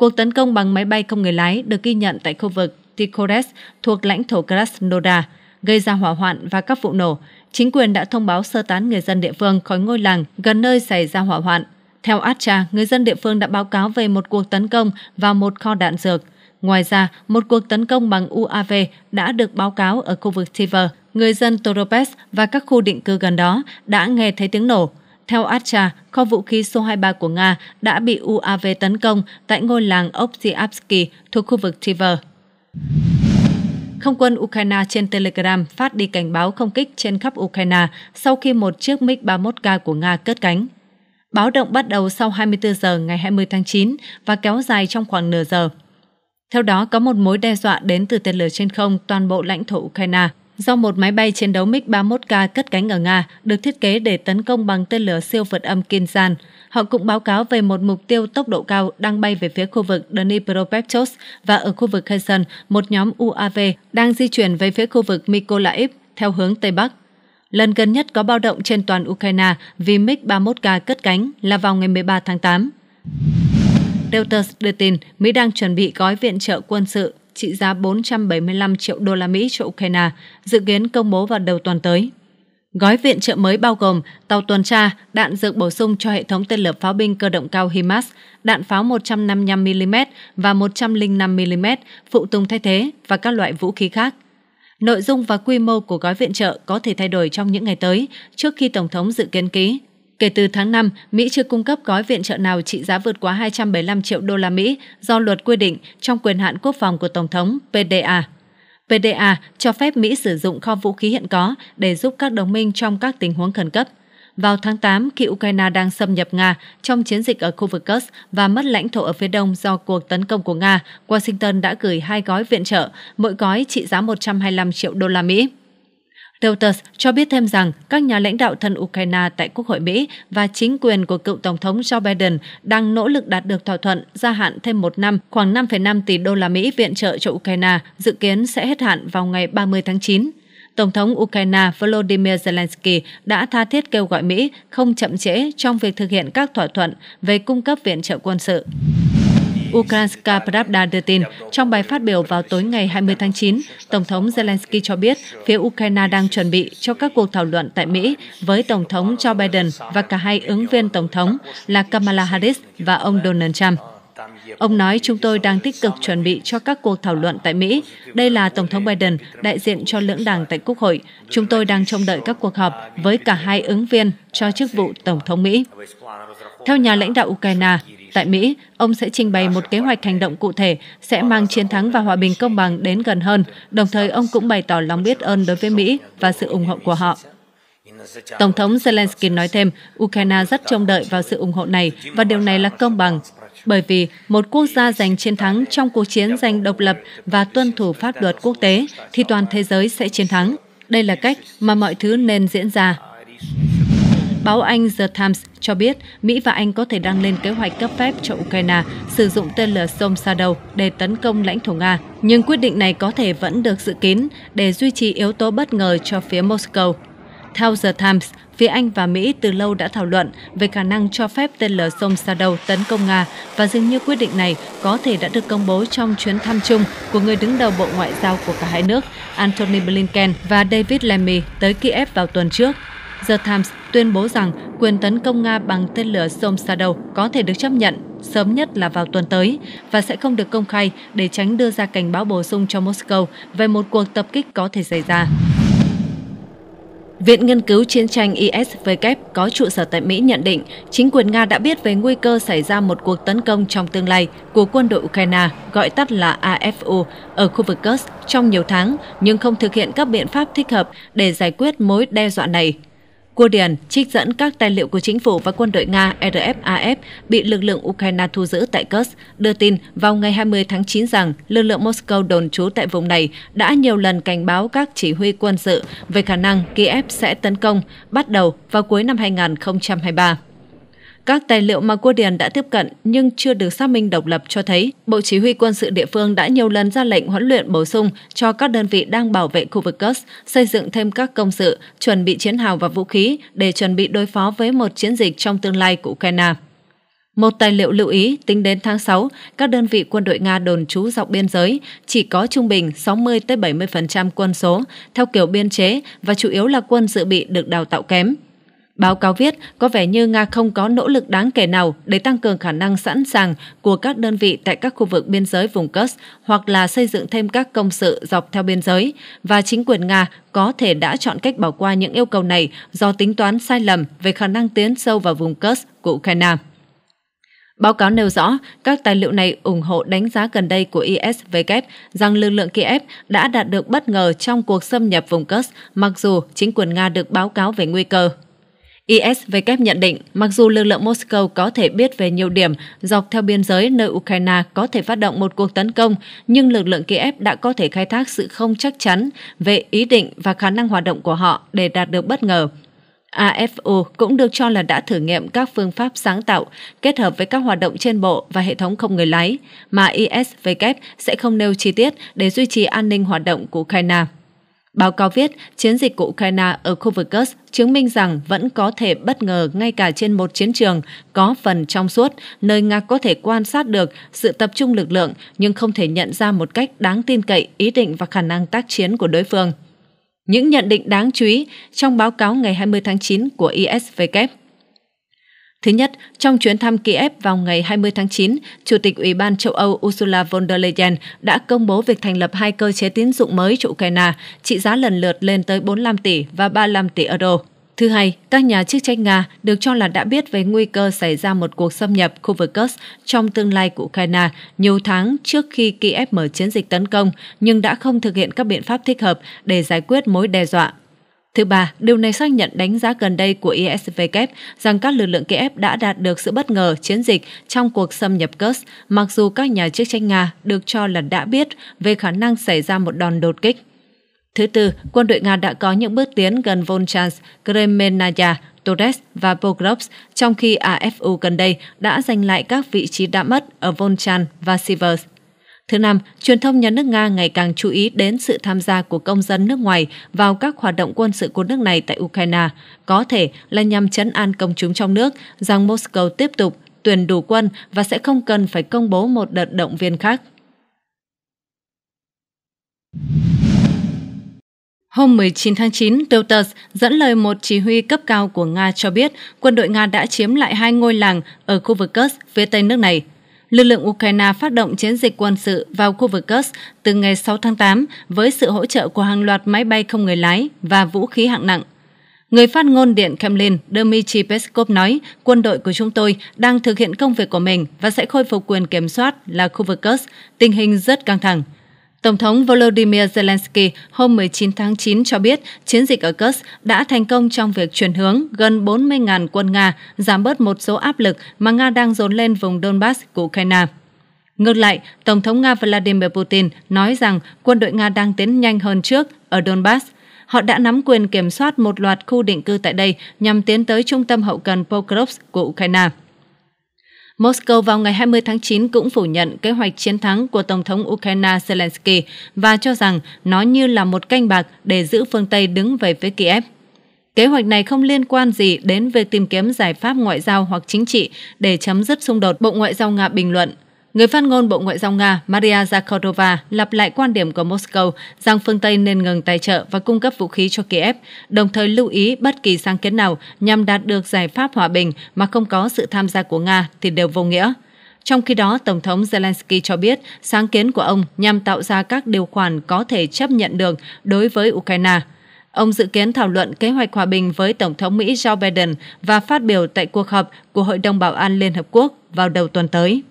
Cuộc tấn công bằng máy bay không người lái được ghi nhận tại khu vực Tikhores thuộc lãnh thổ Krasnodar, gây ra hỏa hoạn và các vụ nổ. Chính quyền đã thông báo sơ tán người dân địa phương khỏi ngôi làng gần nơi xảy ra hỏa hoạn. Theo Acha, người dân địa phương đã báo cáo về một cuộc tấn công và một kho đạn dược. Ngoài ra, một cuộc tấn công bằng UAV đã được báo cáo ở khu vực Tiver. Người dân Toropes và các khu định cư gần đó đã nghe thấy tiếng nổ. Theo Archa, kho vũ khí số 23 của Nga đã bị UAV tấn công tại ngôi làng Obziabsky thuộc khu vực Tver. Không quân Ukraine trên Telegram phát đi cảnh báo không kích trên khắp Ukraine sau khi một chiếc MiG-31K của Nga cất cánh. Báo động bắt đầu sau 24 giờ ngày 20 tháng 9 và kéo dài trong khoảng nửa giờ. Theo đó, có một mối đe dọa đến từ tên lửa trên không toàn bộ lãnh thổ Ukraine – do một máy bay chiến đấu MiG-31K cất cánh ở Nga được thiết kế để tấn công bằng tên lửa siêu vượt âm Kinzhan. Họ cũng báo cáo về một mục tiêu tốc độ cao đang bay về phía khu vực Dnipropetrovsk và ở khu vực Kherson, một nhóm UAV đang di chuyển về phía khu vực Mykolaiv theo hướng Tây Bắc. Lần gần nhất có bao động trên toàn Ukraine vì MiG-31K cất cánh là vào ngày 13 tháng 8. Reuters đưa tin Mỹ đang chuẩn bị gói viện trợ quân sự trị giá 475 triệu đô la Mỹ cho Ukraine, dự kiến công bố vào đầu tuần tới. Gói viện trợ mới bao gồm tàu tuần tra, đạn dược bổ sung cho hệ thống tên lửa pháo binh cơ động cao HIMARS, đạn pháo 155mm và 105mm, phụ tùng thay thế và các loại vũ khí khác. Nội dung và quy mô của gói viện trợ có thể thay đổi trong những ngày tới trước khi Tổng thống dự kiến ký Kể từ tháng 5, Mỹ chưa cung cấp gói viện trợ nào trị giá vượt quá 275 triệu đô la Mỹ do luật quy định trong quyền hạn quốc phòng của Tổng thống PDA. PDA cho phép Mỹ sử dụng kho vũ khí hiện có để giúp các đồng minh trong các tình huống khẩn cấp. Vào tháng 8, khi Ukraine đang xâm nhập Nga trong chiến dịch ở khu vực Kursk và mất lãnh thổ ở phía đông do cuộc tấn công của Nga, Washington đã gửi hai gói viện trợ, mỗi gói trị giá 125 triệu đô la Mỹ. Reuters cho biết thêm rằng các nhà lãnh đạo thân Ukraine tại Quốc hội Mỹ và chính quyền của cựu Tổng thống Joe Biden đang nỗ lực đạt được thỏa thuận gia hạn thêm một năm khoảng 5,5 tỷ đô la Mỹ viện trợ cho Ukraine, dự kiến sẽ hết hạn vào ngày 30 tháng 9. Tổng thống Ukraine Volodymyr Zelensky đã tha thiết kêu gọi Mỹ không chậm trễ trong việc thực hiện các thỏa thuận về cung cấp viện trợ quân sự. Ukrainska Pravda đưa tin, trong bài phát biểu vào tối ngày 20 tháng 9, Tổng thống Zelensky cho biết phía Ukraine đang chuẩn bị cho các cuộc thảo luận tại Mỹ với Tổng thống Joe Biden và cả hai ứng viên Tổng thống là Kamala Harris và ông Donald Trump. Ông nói chúng tôi đang tích cực chuẩn bị cho các cuộc thảo luận tại Mỹ. Đây là Tổng thống Biden, đại diện cho lưỡng đảng tại Quốc hội. Chúng tôi đang trông đợi các cuộc họp với cả hai ứng viên cho chức vụ Tổng thống Mỹ. Theo nhà lãnh đạo Ukraine, tại Mỹ, ông sẽ trình bày một kế hoạch hành động cụ thể sẽ mang chiến thắng và hòa bình công bằng đến gần hơn, đồng thời ông cũng bày tỏ lòng biết ơn đối với Mỹ và sự ủng hộ của họ. Tổng thống Zelensky nói thêm, Ukraine rất trông đợi vào sự ủng hộ này và điều này là công bằng, bởi vì một quốc gia giành chiến thắng trong cuộc chiến giành độc lập và tuân thủ pháp luật quốc tế thì toàn thế giới sẽ chiến thắng. Đây là cách mà mọi thứ nên diễn ra. Báo Anh The Times cho biết Mỹ và Anh có thể đang lên kế hoạch cấp phép cho Ukraine sử dụng tên lửa sông Shadow để tấn công lãnh thổ Nga, nhưng quyết định này có thể vẫn được dự kiến để duy trì yếu tố bất ngờ cho phía Moscow. Theo The Times, phía Anh và Mỹ từ lâu đã thảo luận về khả năng cho phép tên lửa sông Shadow tấn công Nga và dường như quyết định này có thể đã được công bố trong chuyến thăm chung của người đứng đầu Bộ Ngoại giao của cả hai nước Antony Blinken và David Lemmy tới Kiev vào tuần trước. The Times tuyên bố rằng quyền tấn công Nga bằng tên lửa Storm Shadow có thể được chấp nhận sớm nhất là vào tuần tới và sẽ không được công khai để tránh đưa ra cảnh báo bổ sung cho Moscow về một cuộc tập kích có thể xảy ra. Viện Nghiên cứu Chiến tranh ISW có trụ sở tại Mỹ nhận định chính quyền Nga đã biết về nguy cơ xảy ra một cuộc tấn công trong tương lai của quân đội Ukraine, gọi tắt là AFU, ở khu vực Kursk trong nhiều tháng, nhưng không thực hiện các biện pháp thích hợp để giải quyết mối đe dọa này. Guardian trích dẫn các tài liệu của chính phủ và quân đội Nga RFAF bị lực lượng Ukraine thu giữ tại Kursk, đưa tin vào ngày 20 tháng 9 rằng lực lượng Moscow đồn trú tại vùng này đã nhiều lần cảnh báo các chỉ huy quân sự về khả năng Kiev sẽ tấn công bắt đầu vào cuối năm 2023. Các tài liệu mà Guardian đã tiếp cận nhưng chưa được xác minh độc lập cho thấy Bộ Chỉ huy quân sự địa phương đã nhiều lần ra lệnh huấn luyện bổ sung cho các đơn vị đang bảo vệ khu vực Kursk xây dựng thêm các công sự, chuẩn bị chiến hào và vũ khí để chuẩn bị đối phó với một chiến dịch trong tương lai của Ukraine. Một tài liệu lưu ý, tính đến tháng 6, các đơn vị quân đội Nga đồn trú dọc biên giới chỉ có trung bình 60-70% quân số, theo kiểu biên chế và chủ yếu là quân dự bị được đào tạo kém. Báo cáo viết có vẻ như Nga không có nỗ lực đáng kể nào để tăng cường khả năng sẵn sàng của các đơn vị tại các khu vực biên giới vùng Kursk hoặc là xây dựng thêm các công sự dọc theo biên giới và chính quyền Nga có thể đã chọn cách bỏ qua những yêu cầu này do tính toán sai lầm về khả năng tiến sâu vào vùng Kursk của Ukraine. Báo cáo nêu rõ, các tài liệu này ủng hộ đánh giá gần đây của ISW rằng lực lượng Kiev đã đạt được bất ngờ trong cuộc xâm nhập vùng Kursk, mặc dù chính quyền Nga được báo cáo về nguy cơ. ISW nhận định, mặc dù lực lượng Moscow có thể biết về nhiều điểm dọc theo biên giới nơi Ukraine có thể phát động một cuộc tấn công, nhưng lực lượng Kiev đã có thể khai thác sự không chắc chắn về ý định và khả năng hoạt động của họ để đạt được bất ngờ. AFO cũng được cho là đã thử nghiệm các phương pháp sáng tạo kết hợp với các hoạt động trên bộ và hệ thống không người lái, mà ISW sẽ không nêu chi tiết để duy trì an ninh hoạt động của Ukraine. Báo cáo viết, chiến dịch của Ukraine ở khu vực Kursk chứng minh rằng vẫn có thể bất ngờ ngay cả trên một chiến trường có phần trong suốt, nơi Nga có thể quan sát được sự tập trung lực lượng nhưng không thể nhận ra một cách đáng tin cậy ý định và khả năng tác chiến của đối phương. Những nhận định đáng chú ý trong báo cáo ngày 20 tháng 9 của ISVK Thứ nhất, trong chuyến thăm Kiev vào ngày 20 tháng 9, Chủ tịch Ủy ban châu Âu Ursula von der Leyen đã công bố việc thành lập hai cơ chế tín dụng mới cho Ukraine, trị giá lần lượt lên tới 45 tỷ và 35 tỷ euro. Thứ hai, các nhà chức trách Nga được cho là đã biết về nguy cơ xảy ra một cuộc xâm nhập khu vực Kursk trong tương lai của Ukraine nhiều tháng trước khi Kiev mở chiến dịch tấn công, nhưng đã không thực hiện các biện pháp thích hợp để giải quyết mối đe dọa Thứ ba, điều này xác nhận đánh giá gần đây của ISVK e rằng các lực lượng Kiev đã đạt được sự bất ngờ chiến dịch trong cuộc xâm nhập Kursk, mặc dù các nhà chức trách Nga được cho là đã biết về khả năng xảy ra một đòn đột kích. Thứ tư, quân đội Nga đã có những bước tiến gần Volchansk, Kremenaya, Torres và Pokrovsk, trong khi AFU gần đây đã giành lại các vị trí đã mất ở Volchan và Sivers. Thứ năm, truyền thông nhà nước Nga ngày càng chú ý đến sự tham gia của công dân nước ngoài vào các hoạt động quân sự của nước này tại Ukraine, có thể là nhằm chấn an công chúng trong nước rằng Moscow tiếp tục tuyển đủ quân và sẽ không cần phải công bố một đợt động viên khác. Hôm 19 tháng 9, Reuters dẫn lời một chỉ huy cấp cao của Nga cho biết quân đội Nga đã chiếm lại hai ngôi làng ở khu vực Kursk phía tây nước này lực lượng Ukraine phát động chiến dịch quân sự vào khu vực Kursk từ ngày 6 tháng 8 với sự hỗ trợ của hàng loạt máy bay không người lái và vũ khí hạng nặng. Người phát ngôn Điện Kremlin Dmitry Peskov nói, quân đội của chúng tôi đang thực hiện công việc của mình và sẽ khôi phục quyền kiểm soát là khu vực Kursk, tình hình rất căng thẳng. Tổng thống Volodymyr Zelensky hôm 19 tháng 9 cho biết chiến dịch ở Kursk đã thành công trong việc chuyển hướng gần 40.000 quân Nga, giảm bớt một số áp lực mà Nga đang dồn lên vùng Donbass của Ukraine. Ngược lại, Tổng thống Nga Vladimir Putin nói rằng quân đội Nga đang tiến nhanh hơn trước ở Donbass. Họ đã nắm quyền kiểm soát một loạt khu định cư tại đây nhằm tiến tới trung tâm hậu cần Pokrovsk của Ukraine. Moscow vào ngày 20 tháng 9 cũng phủ nhận kế hoạch chiến thắng của Tổng thống Ukraine Zelensky và cho rằng nó như là một canh bạc để giữ phương Tây đứng về phía Kiev. Kế hoạch này không liên quan gì đến việc tìm kiếm giải pháp ngoại giao hoặc chính trị để chấm dứt xung đột, Bộ Ngoại giao Nga bình luận – Người phát ngôn Bộ Ngoại giao Nga Maria Zakharova lặp lại quan điểm của Moscow rằng phương Tây nên ngừng tài trợ và cung cấp vũ khí cho Kiev, đồng thời lưu ý bất kỳ sáng kiến nào nhằm đạt được giải pháp hòa bình mà không có sự tham gia của Nga thì đều vô nghĩa. Trong khi đó, Tổng thống Zelensky cho biết sáng kiến của ông nhằm tạo ra các điều khoản có thể chấp nhận được đối với Ukraine. Ông dự kiến thảo luận kế hoạch hòa bình với Tổng thống Mỹ Joe Biden và phát biểu tại cuộc họp của Hội đồng Bảo an Liên Hợp Quốc vào đầu tuần tới.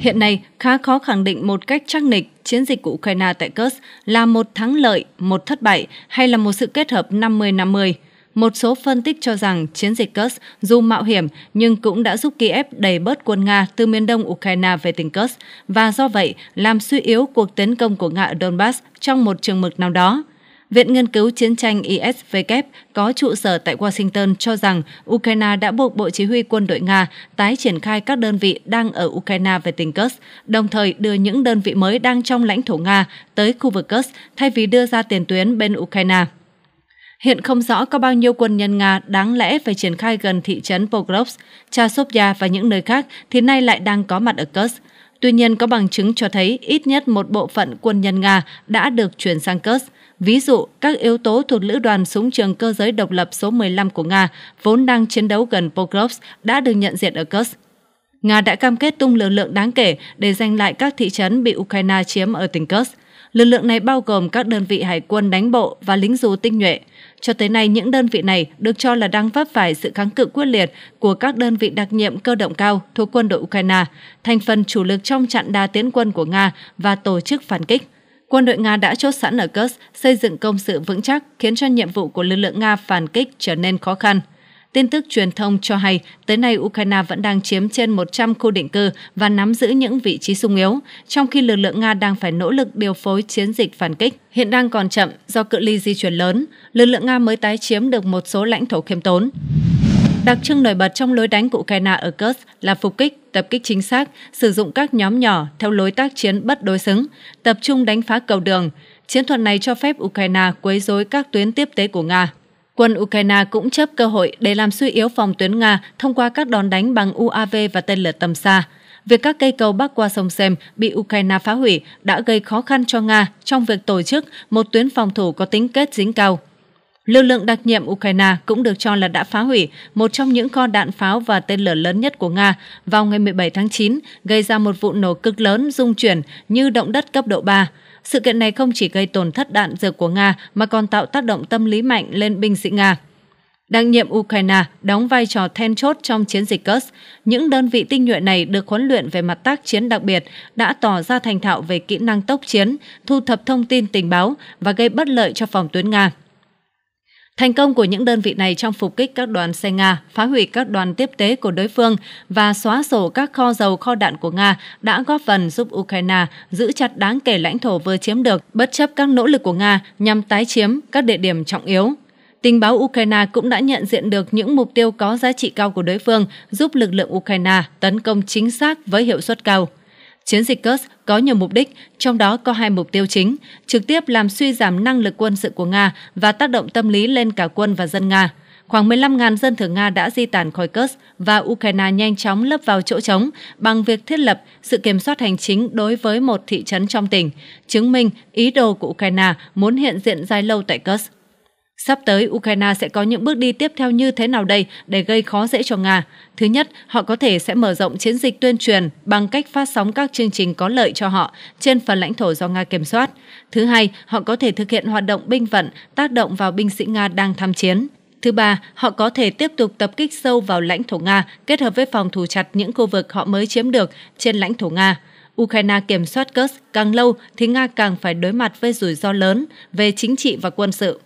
Hiện nay, khá khó khẳng định một cách chắc nịch chiến dịch của Ukraine tại Kursk là một thắng lợi, một thất bại hay là một sự kết hợp 50-50. Một số phân tích cho rằng chiến dịch Kursk dù mạo hiểm nhưng cũng đã giúp Kiev đẩy bớt quân Nga từ miền đông Ukraine về tỉnh Kursk và do vậy làm suy yếu cuộc tấn công của Nga ở Donbass trong một trường mực nào đó. Viện Nghiên cứu Chiến tranh ISW có trụ sở tại Washington cho rằng Ukraine đã buộc Bộ Chỉ huy quân đội Nga tái triển khai các đơn vị đang ở Ukraine về tỉnh Kursk, đồng thời đưa những đơn vị mới đang trong lãnh thổ Nga tới khu vực Kursk thay vì đưa ra tiền tuyến bên Ukraine. Hiện không rõ có bao nhiêu quân nhân Nga đáng lẽ phải triển khai gần thị trấn Pokrovsk, Chasovya và những nơi khác thì nay lại đang có mặt ở Kursk. Tuy nhiên, có bằng chứng cho thấy ít nhất một bộ phận quân nhân Nga đã được chuyển sang Kursk. Ví dụ, các yếu tố thuộc lữ đoàn súng trường cơ giới độc lập số 15 của Nga vốn đang chiến đấu gần Pokrovsk đã được nhận diện ở Kursk. Nga đã cam kết tung lực lượng đáng kể để giành lại các thị trấn bị Ukraine chiếm ở tỉnh Kursk. Lực lượng này bao gồm các đơn vị hải quân đánh bộ và lính dù tinh nhuệ. Cho tới nay, những đơn vị này được cho là đang vấp phải sự kháng cự quyết liệt của các đơn vị đặc nhiệm cơ động cao thuộc quân đội Ukraine, thành phần chủ lực trong trận đà tiến quân của Nga và tổ chức phản kích quân đội Nga đã chốt sẵn ở Kursk xây dựng công sự vững chắc khiến cho nhiệm vụ của lực lượng Nga phản kích trở nên khó khăn. Tin tức truyền thông cho hay, tới nay Ukraine vẫn đang chiếm trên 100 khu định cư và nắm giữ những vị trí sung yếu, trong khi lực lượng Nga đang phải nỗ lực điều phối chiến dịch phản kích. Hiện đang còn chậm do cự ly di chuyển lớn, lực lượng Nga mới tái chiếm được một số lãnh thổ khiêm tốn. Đặc trưng nổi bật trong lối đánh của Ukraine ở Kursk là phục kích tập kích chính xác, sử dụng các nhóm nhỏ theo lối tác chiến bất đối xứng, tập trung đánh phá cầu đường. Chiến thuật này cho phép Ukraine quấy rối các tuyến tiếp tế của Nga. Quân Ukraine cũng chấp cơ hội để làm suy yếu phòng tuyến Nga thông qua các đòn đánh bằng UAV và tên lửa tầm xa. Việc các cây cầu bắc qua sông Sem bị Ukraine phá hủy đã gây khó khăn cho Nga trong việc tổ chức một tuyến phòng thủ có tính kết dính cao. Lực lượng đặc nhiệm Ukraine cũng được cho là đã phá hủy một trong những kho đạn pháo và tên lửa lớn nhất của Nga vào ngày 17 tháng 9, gây ra một vụ nổ cực lớn dung chuyển như động đất cấp độ 3. Sự kiện này không chỉ gây tổn thất đạn dược của Nga mà còn tạo tác động tâm lý mạnh lên binh sĩ Nga. Đặc nhiệm Ukraine đóng vai trò then chốt trong chiến dịch Kursk. Những đơn vị tinh nhuệ này được huấn luyện về mặt tác chiến đặc biệt, đã tỏ ra thành thạo về kỹ năng tốc chiến, thu thập thông tin tình báo và gây bất lợi cho phòng tuyến Nga. Thành công của những đơn vị này trong phục kích các đoàn xe Nga, phá hủy các đoàn tiếp tế của đối phương và xóa sổ các kho dầu kho đạn của Nga đã góp phần giúp Ukraine giữ chặt đáng kể lãnh thổ vừa chiếm được, bất chấp các nỗ lực của Nga nhằm tái chiếm các địa điểm trọng yếu. Tình báo Ukraine cũng đã nhận diện được những mục tiêu có giá trị cao của đối phương, giúp lực lượng Ukraine tấn công chính xác với hiệu suất cao. Chiến dịch Kursk có nhiều mục đích, trong đó có hai mục tiêu chính, trực tiếp làm suy giảm năng lực quân sự của Nga và tác động tâm lý lên cả quân và dân Nga. Khoảng 15.000 dân thường Nga đã di tản khỏi Kursk và Ukraine nhanh chóng lấp vào chỗ trống bằng việc thiết lập sự kiểm soát hành chính đối với một thị trấn trong tỉnh, chứng minh ý đồ của Ukraine muốn hiện diện dài lâu tại Kursk. Sắp tới, Ukraine sẽ có những bước đi tiếp theo như thế nào đây để gây khó dễ cho Nga? Thứ nhất, họ có thể sẽ mở rộng chiến dịch tuyên truyền bằng cách phát sóng các chương trình có lợi cho họ trên phần lãnh thổ do Nga kiểm soát. Thứ hai, họ có thể thực hiện hoạt động binh vận, tác động vào binh sĩ Nga đang tham chiến. Thứ ba, họ có thể tiếp tục tập kích sâu vào lãnh thổ Nga, kết hợp với phòng thủ chặt những khu vực họ mới chiếm được trên lãnh thổ Nga. Ukraine kiểm soát Kursk càng lâu thì Nga càng phải đối mặt với rủi ro lớn về chính trị và quân sự.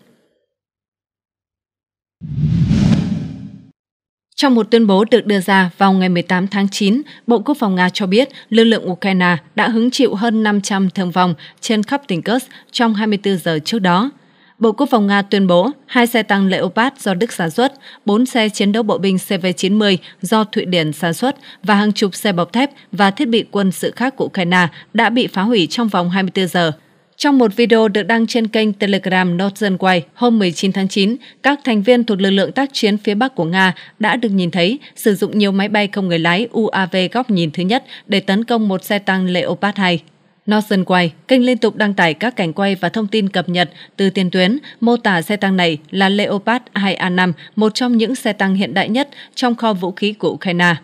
Trong một tuyên bố được đưa ra vào ngày 18 tháng 9, Bộ Quốc phòng Nga cho biết lực lượng Ukraine đã hứng chịu hơn 500 thương vong trên khắp tỉnh Kursk trong 24 giờ trước đó. Bộ Quốc phòng Nga tuyên bố hai xe tăng Leopard do Đức sản xuất, 4 xe chiến đấu bộ binh CV-90 do Thụy Điển sản xuất và hàng chục xe bọc thép và thiết bị quân sự khác của Ukraine đã bị phá hủy trong vòng 24 giờ – trong một video được đăng trên kênh Telegram Northern Way hôm 19 tháng 9, các thành viên thuộc lực lượng tác chiến phía Bắc của Nga đã được nhìn thấy sử dụng nhiều máy bay không người lái UAV góc nhìn thứ nhất để tấn công một xe tăng Leopard 2. Northern Quay, kênh liên tục đăng tải các cảnh quay và thông tin cập nhật từ tiền tuyến, mô tả xe tăng này là Leopard 2A5, một trong những xe tăng hiện đại nhất trong kho vũ khí của Ukraine.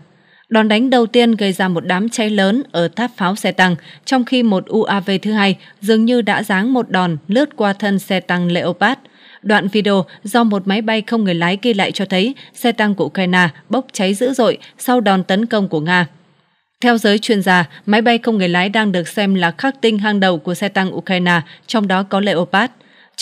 Đòn đánh đầu tiên gây ra một đám cháy lớn ở tháp pháo xe tăng, trong khi một UAV thứ hai dường như đã giáng một đòn lướt qua thân xe tăng Leopard. Đoạn video do một máy bay không người lái ghi lại cho thấy xe tăng của Ukraine bốc cháy dữ dội sau đòn tấn công của Nga. Theo giới chuyên gia, máy bay không người lái đang được xem là khắc tinh hàng đầu của xe tăng Ukraine, trong đó có Leopard.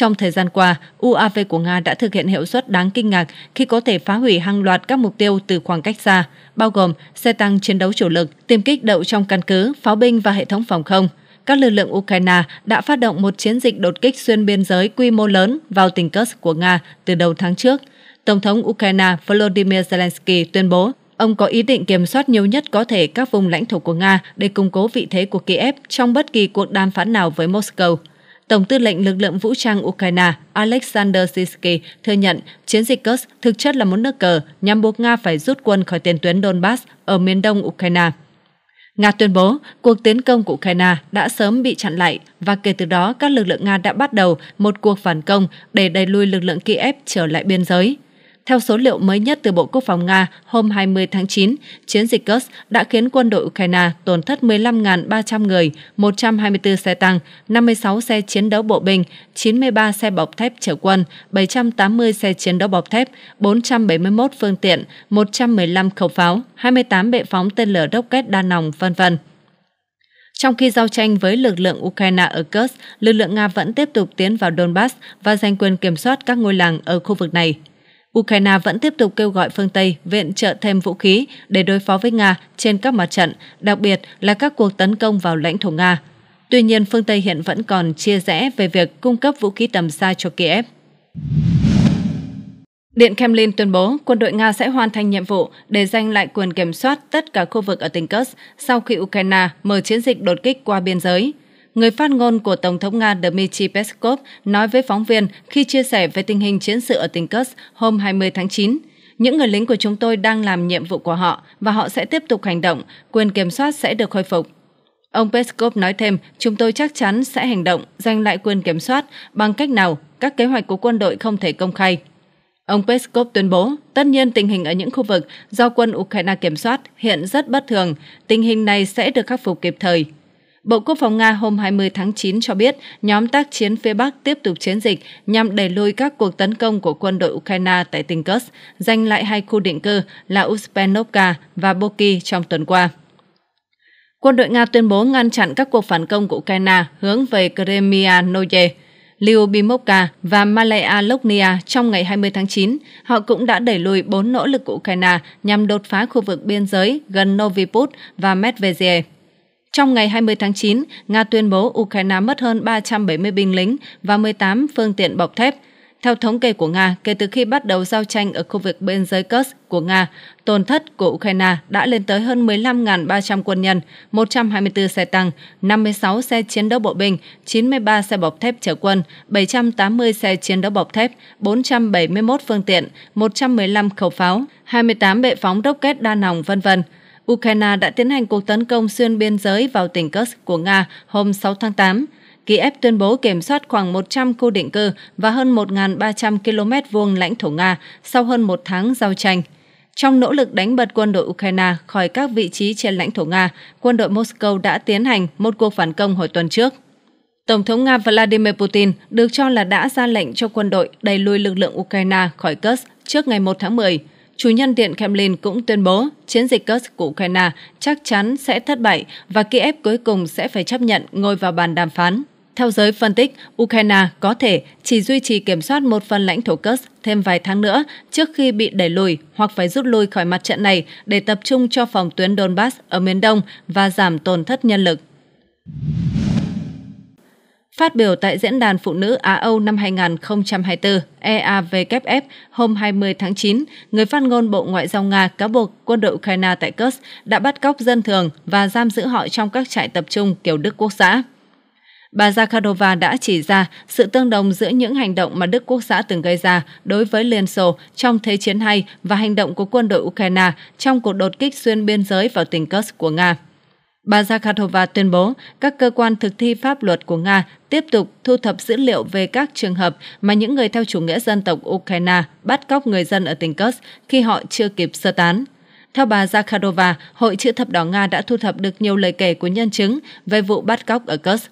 Trong thời gian qua, UAV của Nga đã thực hiện hiệu suất đáng kinh ngạc khi có thể phá hủy hàng loạt các mục tiêu từ khoảng cách xa, bao gồm xe tăng chiến đấu chủ lực, tiêm kích đậu trong căn cứ, pháo binh và hệ thống phòng không. Các lực lượng Ukraine đã phát động một chiến dịch đột kích xuyên biên giới quy mô lớn vào tỉnh Kursk của Nga từ đầu tháng trước. Tổng thống Ukraine Volodymyr Zelensky tuyên bố ông có ý định kiểm soát nhiều nhất có thể các vùng lãnh thổ của Nga để củng cố vị thế của Kiev trong bất kỳ cuộc đàm phán nào với Moscow. Tổng tư lệnh lực lượng vũ trang Ukraine Alexander Sisky thừa nhận chiến dịch Kursk thực chất là một nước cờ nhằm buộc Nga phải rút quân khỏi tiền tuyến Donbass ở miền đông Ukraine. Nga tuyên bố cuộc tiến công của Ukraine đã sớm bị chặn lại và kể từ đó các lực lượng Nga đã bắt đầu một cuộc phản công để đẩy lùi lực lượng Kiev trở lại biên giới. Theo số liệu mới nhất từ Bộ Quốc phòng Nga hôm 20 tháng 9, chiến dịch Kursk đã khiến quân đội Ukraine tổn thất 15.300 người, 124 xe tăng, 56 xe chiến đấu bộ binh, 93 xe bọc thép chở quân, 780 xe chiến đấu bọc thép, 471 phương tiện, 115 khẩu pháo, 28 bệ phóng tên lửa rocket đa nòng, vân vân. Trong khi giao tranh với lực lượng Ukraine ở Kursk, lực lượng Nga vẫn tiếp tục tiến vào Donbass và giành quyền kiểm soát các ngôi làng ở khu vực này. Ukraine vẫn tiếp tục kêu gọi phương Tây viện trợ thêm vũ khí để đối phó với Nga trên các mặt trận, đặc biệt là các cuộc tấn công vào lãnh thổ Nga. Tuy nhiên, phương Tây hiện vẫn còn chia rẽ về việc cung cấp vũ khí tầm xa cho Kiev. Điện Kremlin tuyên bố quân đội Nga sẽ hoàn thành nhiệm vụ để giành lại quyền kiểm soát tất cả khu vực ở tỉnh Kursk sau khi Ukraine mở chiến dịch đột kích qua biên giới. Người phát ngôn của Tổng thống Nga Dmitry Peskov nói với phóng viên khi chia sẻ về tình hình chiến sự ở tỉnh Kursk hôm 20 tháng 9. Những người lính của chúng tôi đang làm nhiệm vụ của họ và họ sẽ tiếp tục hành động, quyền kiểm soát sẽ được khôi phục. Ông Peskov nói thêm, chúng tôi chắc chắn sẽ hành động, giành lại quyền kiểm soát bằng cách nào các kế hoạch của quân đội không thể công khai. Ông Peskov tuyên bố, tất nhiên tình hình ở những khu vực do quân Ukraine kiểm soát hiện rất bất thường, tình hình này sẽ được khắc phục kịp thời. Bộ Quốc phòng Nga hôm 20 tháng 9 cho biết nhóm tác chiến phía Bắc tiếp tục chiến dịch nhằm đẩy lùi các cuộc tấn công của quân đội Ukraine tại tỉnh Kursk, giành lại hai khu định cư là Uspenovka và Boki trong tuần qua. Quân đội Nga tuyên bố ngăn chặn các cuộc phản công của Ukraine hướng về Crimea Noye, Lyubimovka và Malaya Loknia trong ngày 20 tháng 9. Họ cũng đã đẩy lùi bốn nỗ lực của Ukraine nhằm đột phá khu vực biên giới gần novi Noviput và Medvedev. Trong ngày 20 tháng 9, Nga tuyên bố Ukraine mất hơn 370 binh lính và 18 phương tiện bọc thép. Theo thống kê của Nga, kể từ khi bắt đầu giao tranh ở khu vực biên giới Kursk của Nga, tổn thất của Ukraine đã lên tới hơn 15.300 quân nhân, 124 xe tăng, 56 xe chiến đấu bộ binh, 93 xe bọc thép chở quân, 780 xe chiến đấu bọc thép, 471 phương tiện, 115 khẩu pháo, 28 bệ phóng rocket đa nòng, vân vân. Ukraine đã tiến hành cuộc tấn công xuyên biên giới vào tỉnh Kursk của Nga hôm 6 tháng 8. Kiev tuyên bố kiểm soát khoảng 100 khu định cư và hơn 1.300 km vuông lãnh thổ Nga sau hơn một tháng giao tranh. Trong nỗ lực đánh bật quân đội Ukraine khỏi các vị trí trên lãnh thổ Nga, quân đội Moscow đã tiến hành một cuộc phản công hồi tuần trước. Tổng thống Nga Vladimir Putin được cho là đã ra lệnh cho quân đội đẩy lùi lực lượng Ukraine khỏi Kursk trước ngày 1 tháng 10 chủ nhân Điện Kremlin cũng tuyên bố chiến dịch Kursk của Ukraine chắc chắn sẽ thất bại và Kiev cuối cùng sẽ phải chấp nhận ngồi vào bàn đàm phán. Theo giới phân tích, Ukraine có thể chỉ duy trì kiểm soát một phần lãnh thổ Kursk thêm vài tháng nữa trước khi bị đẩy lùi hoặc phải rút lui khỏi mặt trận này để tập trung cho phòng tuyến Donbass ở miền đông và giảm tổn thất nhân lực. Phát biểu tại Diễn đàn Phụ nữ Á-Âu năm 2024 EAWF hôm 20 tháng 9, người phát ngôn Bộ Ngoại giao Nga cáo buộc quân đội Ukraine tại Kursk đã bắt cóc dân thường và giam giữ họ trong các trại tập trung kiểu Đức Quốc xã. Bà Zakharova đã chỉ ra sự tương đồng giữa những hành động mà Đức Quốc xã từng gây ra đối với Liên Xô trong Thế chiến II và hành động của quân đội Ukraine trong cuộc đột kích xuyên biên giới vào tỉnh Kursk của Nga. Bà Zakharova tuyên bố các cơ quan thực thi pháp luật của Nga tiếp tục thu thập dữ liệu về các trường hợp mà những người theo chủ nghĩa dân tộc Ukraine bắt cóc người dân ở tỉnh Kursk khi họ chưa kịp sơ tán. Theo bà Zakharova, Hội chữ thập đỏ Nga đã thu thập được nhiều lời kể của nhân chứng về vụ bắt cóc ở Kursk.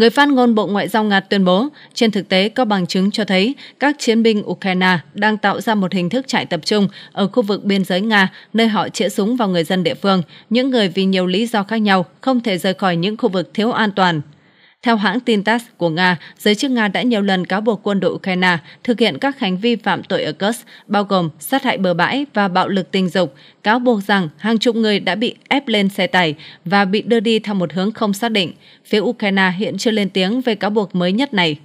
Người phát ngôn Bộ Ngoại giao Nga tuyên bố, trên thực tế có bằng chứng cho thấy các chiến binh Ukraine đang tạo ra một hình thức trại tập trung ở khu vực biên giới Nga, nơi họ chĩa súng vào người dân địa phương, những người vì nhiều lý do khác nhau không thể rời khỏi những khu vực thiếu an toàn. Theo hãng tin TASS của Nga, giới chức Nga đã nhiều lần cáo buộc quân đội Ukraine thực hiện các hành vi phạm tội ở Kursk, bao gồm sát hại bờ bãi và bạo lực tình dục, cáo buộc rằng hàng chục người đã bị ép lên xe tải và bị đưa đi theo một hướng không xác định. Phía Ukraine hiện chưa lên tiếng về cáo buộc mới nhất này.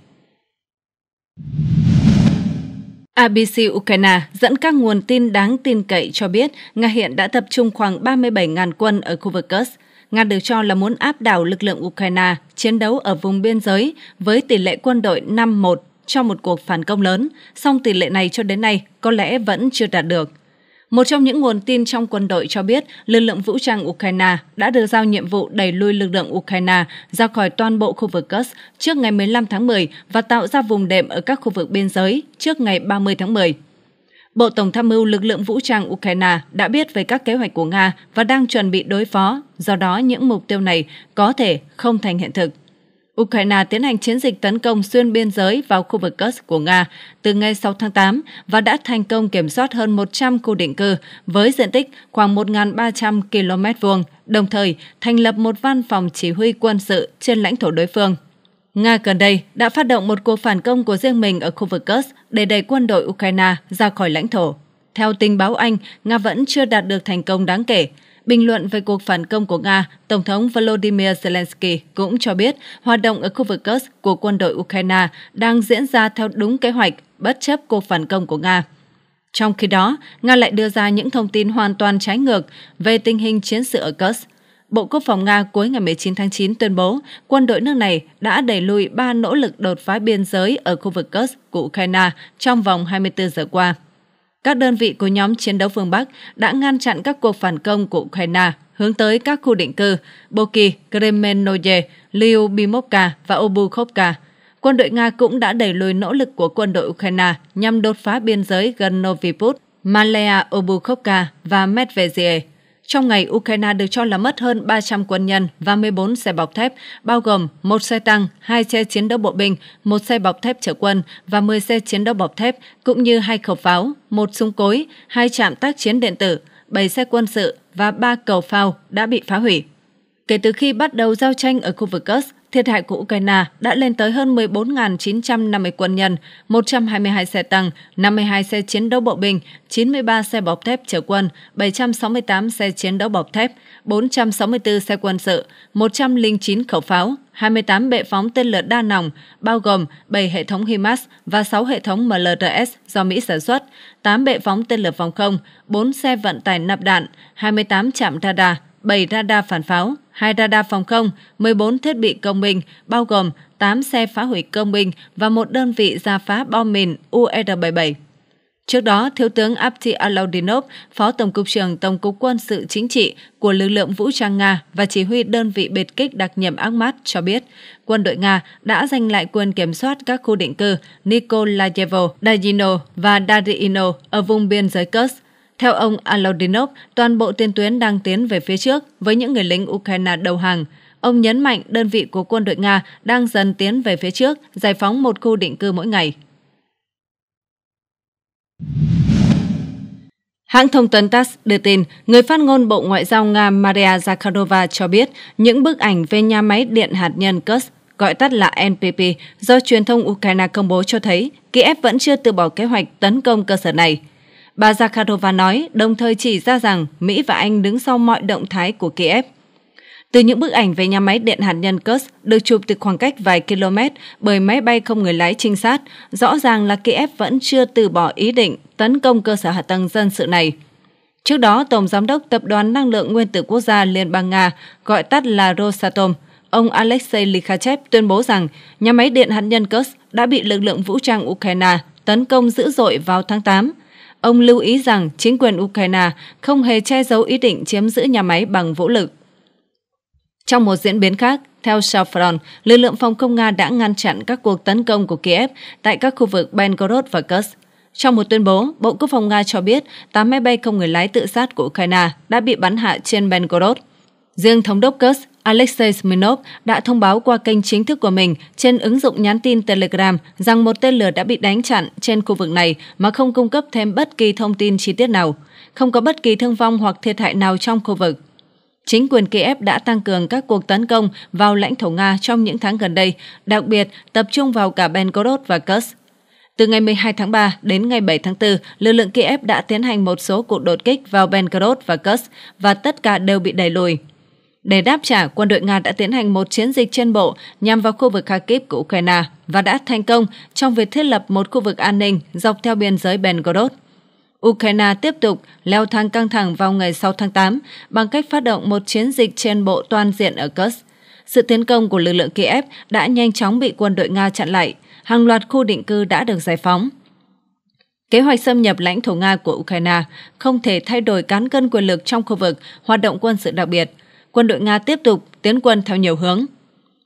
ABC Ukraine dẫn các nguồn tin đáng tin cậy cho biết Nga hiện đã tập trung khoảng 37.000 quân ở khu vực Kursk. Nga được cho là muốn áp đảo lực lượng Ukraine chiến đấu ở vùng biên giới với tỷ lệ quân đội 5-1 cho một cuộc phản công lớn, song tỷ lệ này cho đến nay có lẽ vẫn chưa đạt được. Một trong những nguồn tin trong quân đội cho biết lực lượng vũ trang Ukraine đã được giao nhiệm vụ đẩy lui lực lượng Ukraine ra khỏi toàn bộ khu vực Kursk trước ngày 15 tháng 10 và tạo ra vùng đệm ở các khu vực biên giới trước ngày 30 tháng 10. Bộ Tổng tham mưu lực lượng vũ trang Ukraine đã biết về các kế hoạch của Nga và đang chuẩn bị đối phó, do đó những mục tiêu này có thể không thành hiện thực. Ukraine tiến hành chiến dịch tấn công xuyên biên giới vào khu vực Kursk của Nga từ ngày 6 tháng 8 và đã thành công kiểm soát hơn 100 khu định cư với diện tích khoảng 1.300 km vuông, đồng thời thành lập một văn phòng chỉ huy quân sự trên lãnh thổ đối phương. Nga gần đây đã phát động một cuộc phản công của riêng mình ở khu vực Kursk để đẩy quân đội Ukraine ra khỏi lãnh thổ. Theo tình báo Anh, Nga vẫn chưa đạt được thành công đáng kể. Bình luận về cuộc phản công của Nga, Tổng thống Volodymyr Zelensky cũng cho biết hoạt động ở khu vực Kursk của quân đội Ukraine đang diễn ra theo đúng kế hoạch, bất chấp cuộc phản công của Nga. Trong khi đó, Nga lại đưa ra những thông tin hoàn toàn trái ngược về tình hình chiến sự ở Kursk. Bộ Quốc phòng Nga cuối ngày 19 tháng 9 tuyên bố quân đội nước này đã đẩy lùi ba nỗ lực đột phá biên giới ở khu vực Kursk của Ukraine trong vòng 24 giờ qua. Các đơn vị của nhóm chiến đấu phương Bắc đã ngăn chặn các cuộc phản công của Ukraine hướng tới các khu định cư Boki, Kremenoye, Lyubimovka và Obukhovka. Quân đội Nga cũng đã đẩy lùi nỗ lực của quân đội Ukraine nhằm đột phá biên giới gần novi Noviput, malaya Obukhovka và Medvedev. Trong ngày, Ukraine được cho là mất hơn 300 quân nhân và 14 xe bọc thép, bao gồm một xe tăng, hai xe chiến đấu bộ binh, một xe bọc thép chở quân và 10 xe chiến đấu bọc thép, cũng như hai khẩu pháo, một súng cối, hai trạm tác chiến điện tử, 7 xe quân sự và 3 cầu phao đã bị phá hủy. Kể từ khi bắt đầu giao tranh ở khu vực Kursk, Thiệt hại của Ukraine đã lên tới hơn 14.950 quân nhân, 122 xe tăng, 52 xe chiến đấu bộ binh, 93 xe bọc thép chở quân, 768 xe chiến đấu bọc thép, 464 xe quân sự, 109 khẩu pháo, 28 bệ phóng tên lửa đa nòng, bao gồm 7 hệ thống HIMARS và 6 hệ thống MLRS do Mỹ sản xuất, 8 bệ phóng tên lửa phòng không, 4 xe vận tải nạp đạn, 28 trạm radar, 7 radar phản pháo, 2 radar phòng không, 14 thiết bị công binh, bao gồm 8 xe phá hủy công binh và một đơn vị ra phá bom mìn UR-77. Trước đó, Thiếu tướng Apti Alaudinov, Phó Tổng cục trưởng Tổng cục Quân sự Chính trị của lực lượng vũ trang Nga và chỉ huy đơn vị biệt kích đặc nhiệm Akhmat cho biết, quân đội Nga đã giành lại quyền kiểm soát các khu định cư Nikolayevo, Dajino và Darino ở vùng biên giới Kursk theo ông Alodinov, toàn bộ tiền tuyến đang tiến về phía trước với những người lính Ukraine đầu hàng. Ông nhấn mạnh đơn vị của quân đội Nga đang dần tiến về phía trước, giải phóng một khu định cư mỗi ngày. Hãng thông tấn TASS đưa tin, người phát ngôn Bộ Ngoại giao Nga Maria Zakharova cho biết những bức ảnh về nhà máy điện hạt nhân Kursk gọi tắt là NPP, do truyền thông Ukraine công bố cho thấy Kiev vẫn chưa từ bỏ kế hoạch tấn công cơ sở này – Bà Zakharova nói, đồng thời chỉ ra rằng Mỹ và Anh đứng sau mọi động thái của Kiev. Từ những bức ảnh về nhà máy điện hạt nhân Kursk được chụp từ khoảng cách vài km bởi máy bay không người lái trinh sát, rõ ràng là Kiev vẫn chưa từ bỏ ý định tấn công cơ sở hạ tầng dân sự này. Trước đó, Tổng Giám đốc Tập đoàn Năng lượng Nguyên tử Quốc gia Liên bang Nga, gọi tắt là Rosatom, ông Alexei Likhachev tuyên bố rằng nhà máy điện hạt nhân Kursk đã bị lực lượng vũ trang Ukraine tấn công dữ dội vào tháng 8 Ông lưu ý rằng chính quyền Ukraine không hề che giấu ý định chiếm giữ nhà máy bằng vũ lực. Trong một diễn biến khác, theo Safron, lực lượng phòng không Nga đã ngăn chặn các cuộc tấn công của Kiev tại các khu vực Belgorod và Kursk. Trong một tuyên bố, Bộ Quốc phòng Nga cho biết 8 máy bay không người lái tự sát của Ukraine đã bị bắn hạ trên Belgorod. Riêng thống đốc Kursk Alexei Smirnov đã thông báo qua kênh chính thức của mình trên ứng dụng nhắn tin Telegram rằng một tên lửa đã bị đánh chặn trên khu vực này mà không cung cấp thêm bất kỳ thông tin chi tiết nào. Không có bất kỳ thương vong hoặc thiệt hại nào trong khu vực. Chính quyền Kiev đã tăng cường các cuộc tấn công vào lãnh thổ Nga trong những tháng gần đây, đặc biệt tập trung vào cả Belgorod và Kursk. Từ ngày 12 tháng 3 đến ngày 7 tháng 4, lực lượng Kiev đã tiến hành một số cuộc đột kích vào Belgorod và Kursk và tất cả đều bị đẩy lùi. Để đáp trả, quân đội Nga đã tiến hành một chiến dịch trên bộ nhằm vào khu vực Kharkiv của Ukraine và đã thành công trong việc thiết lập một khu vực an ninh dọc theo biên giới Belgorod. Ukraine tiếp tục leo thang căng thẳng vào ngày 6 tháng 8 bằng cách phát động một chiến dịch trên bộ toàn diện ở Kursk. Sự tiến công của lực lượng Kiev đã nhanh chóng bị quân đội Nga chặn lại, hàng loạt khu định cư đã được giải phóng. Kế hoạch xâm nhập lãnh thổ Nga của Ukraine không thể thay đổi cán cân quyền lực trong khu vực hoạt động quân sự đặc biệt – quân đội Nga tiếp tục tiến quân theo nhiều hướng.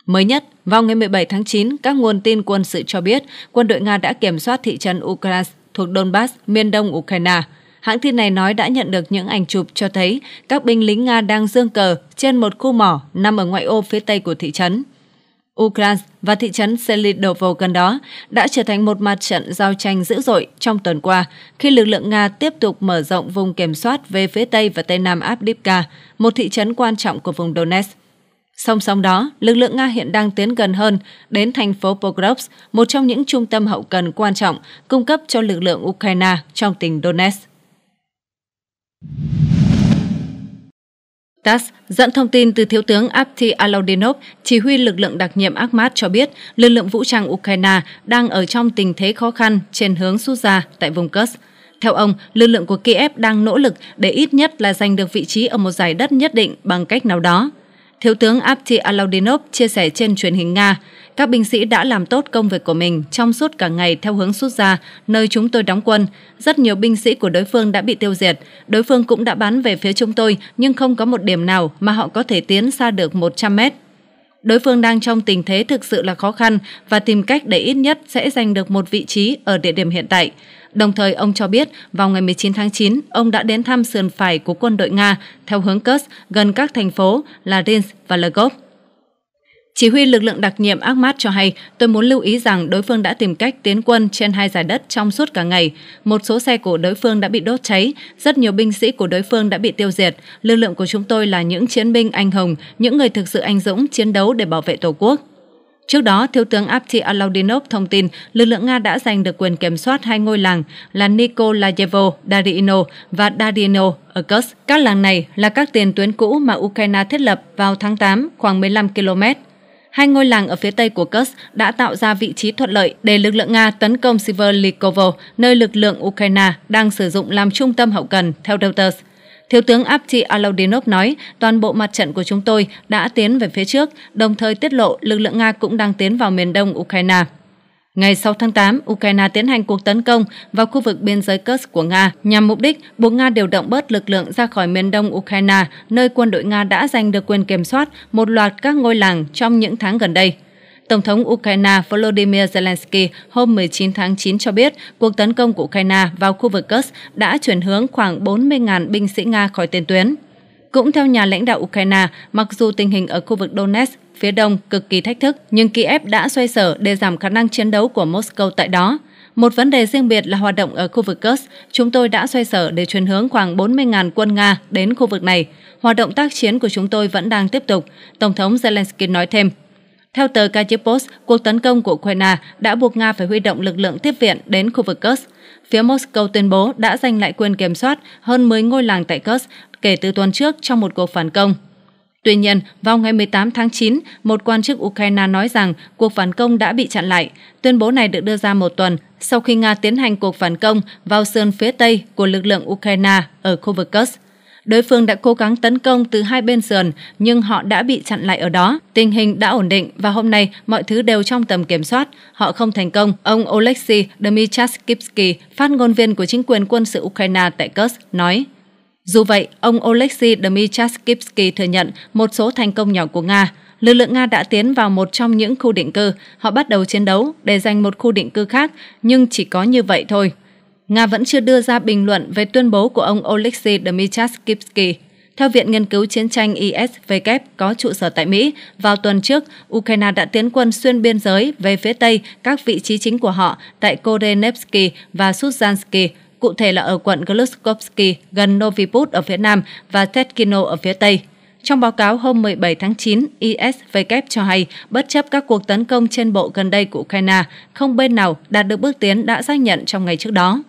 Mới nhất, vào ngày 17 tháng 9, các nguồn tin quân sự cho biết quân đội Nga đã kiểm soát thị trấn Ukraine thuộc Donbass, miền đông Ukraine. Hãng tin này nói đã nhận được những ảnh chụp cho thấy các binh lính Nga đang dương cờ trên một khu mỏ nằm ở ngoại ô phía tây của thị trấn. Ukraine và thị trấn Selidovo gần đó đã trở thành một mặt trận giao tranh dữ dội trong tuần qua khi lực lượng Nga tiếp tục mở rộng vùng kiểm soát về phía Tây và Tây Nam Avdiivka, một thị trấn quan trọng của vùng Donetsk. Song song đó, lực lượng Nga hiện đang tiến gần hơn đến thành phố Pokrovsk, một trong những trung tâm hậu cần quan trọng cung cấp cho lực lượng Ukraine trong tỉnh Donetsk. TASS dẫn thông tin từ Thiếu tướng Apti Alaudinov, chỉ huy lực lượng đặc nhiệm Akhmat cho biết lực lượng vũ trang Ukraine đang ở trong tình thế khó khăn trên hướng rút ra tại vùng Kursk. Theo ông, lực lượng của Kiev đang nỗ lực để ít nhất là giành được vị trí ở một giải đất nhất định bằng cách nào đó. Thiếu tướng Apti Alaudinov chia sẻ trên truyền hình Nga, các binh sĩ đã làm tốt công việc của mình trong suốt cả ngày theo hướng rút ra, nơi chúng tôi đóng quân. Rất nhiều binh sĩ của đối phương đã bị tiêu diệt. Đối phương cũng đã bắn về phía chúng tôi, nhưng không có một điểm nào mà họ có thể tiến xa được 100 mét. Đối phương đang trong tình thế thực sự là khó khăn và tìm cách để ít nhất sẽ giành được một vị trí ở địa điểm hiện tại. Đồng thời, ông cho biết vào ngày 19 tháng 9, ông đã đến thăm sườn phải của quân đội Nga theo hướng Kursk gần các thành phố là Rins và Lvov. Chỉ huy lực lượng đặc nhiệm Ahmad cho hay, tôi muốn lưu ý rằng đối phương đã tìm cách tiến quân trên hai giải đất trong suốt cả ngày. Một số xe của đối phương đã bị đốt cháy, rất nhiều binh sĩ của đối phương đã bị tiêu diệt. Lực lượng của chúng tôi là những chiến binh anh hùng, những người thực sự anh dũng chiến đấu để bảo vệ Tổ quốc. Trước đó, Thiếu tướng Apti Alaudinov thông tin lực lượng Nga đã giành được quyền kiểm soát hai ngôi làng là Nikolayevo, Darino và Darino ở Kurs. Các làng này là các tiền tuyến cũ mà Ukraine thiết lập vào tháng 8, khoảng 15 km. Hai ngôi làng ở phía tây của Kursk đã tạo ra vị trí thuận lợi để lực lượng Nga tấn công Siverlikovo, nơi lực lượng Ukraine đang sử dụng làm trung tâm hậu cần, theo Reuters. Thiếu tướng Apti Alaudinov nói, toàn bộ mặt trận của chúng tôi đã tiến về phía trước, đồng thời tiết lộ lực lượng Nga cũng đang tiến vào miền đông Ukraine. Ngày 6 tháng 8, Ukraine tiến hành cuộc tấn công vào khu vực biên giới Kursk của Nga nhằm mục đích buộc Nga điều động bớt lực lượng ra khỏi miền đông Ukraine, nơi quân đội Nga đã giành được quyền kiểm soát một loạt các ngôi làng trong những tháng gần đây. Tổng thống Ukraine Volodymyr Zelensky hôm 19 tháng 9 cho biết cuộc tấn công của Ukraine vào khu vực Kursk đã chuyển hướng khoảng 40.000 binh sĩ Nga khỏi tiền tuyến. Cũng theo nhà lãnh đạo Ukraine, mặc dù tình hình ở khu vực Donetsk phía đông cực kỳ thách thức, nhưng Kiev đã xoay sở để giảm khả năng chiến đấu của Moscow tại đó. Một vấn đề riêng biệt là hoạt động ở khu vực Kursk, chúng tôi đã xoay sở để chuyển hướng khoảng 40.000 quân Nga đến khu vực này. Hoạt động tác chiến của chúng tôi vẫn đang tiếp tục, Tổng thống Zelensky nói thêm. Theo tờ Kyiv cuộc tấn công của Ukraine đã buộc Nga phải huy động lực lượng tiếp viện đến khu vực Kursk. Phía Moscow tuyên bố đã giành lại quyền kiểm soát hơn 10 ngôi làng tại Kursk kể từ tuần trước trong một cuộc phản công. Tuy nhiên, vào ngày 18 tháng 9, một quan chức Ukraine nói rằng cuộc phản công đã bị chặn lại. Tuyên bố này được đưa ra một tuần sau khi Nga tiến hành cuộc phản công vào sườn phía tây của lực lượng Ukraine ở khu vực Kursk. Đối phương đã cố gắng tấn công từ hai bên sườn nhưng họ đã bị chặn lại ở đó. Tình hình đã ổn định và hôm nay mọi thứ đều trong tầm kiểm soát. Họ không thành công. Ông Oleksiy Dmytraskivsky, phát ngôn viên của chính quyền quân sự Ukraine tại Kursk, nói. Dù vậy, ông Oleksiy Dmytraskivsky thừa nhận một số thành công nhỏ của Nga lực lượng Nga đã tiến vào một trong những khu định cư. Họ bắt đầu chiến đấu để giành một khu định cư khác, nhưng chỉ có như vậy thôi. Nga vẫn chưa đưa ra bình luận về tuyên bố của ông Oleksiy Dmytrovsky. Theo Viện Nghiên cứu Chiến tranh ISW có trụ sở tại Mỹ, vào tuần trước, Ukraine đã tiến quân xuyên biên giới về phía Tây các vị trí chính của họ tại Korenevsky và Suzhansky, cụ thể là ở quận Glukovsky gần Noviput ở phía Nam và Tetkino ở phía Tây. Trong báo cáo hôm 17 tháng 9, ISW cho hay, bất chấp các cuộc tấn công trên bộ gần đây của Ukraine, không bên nào đạt được bước tiến đã xác nhận trong ngày trước đó.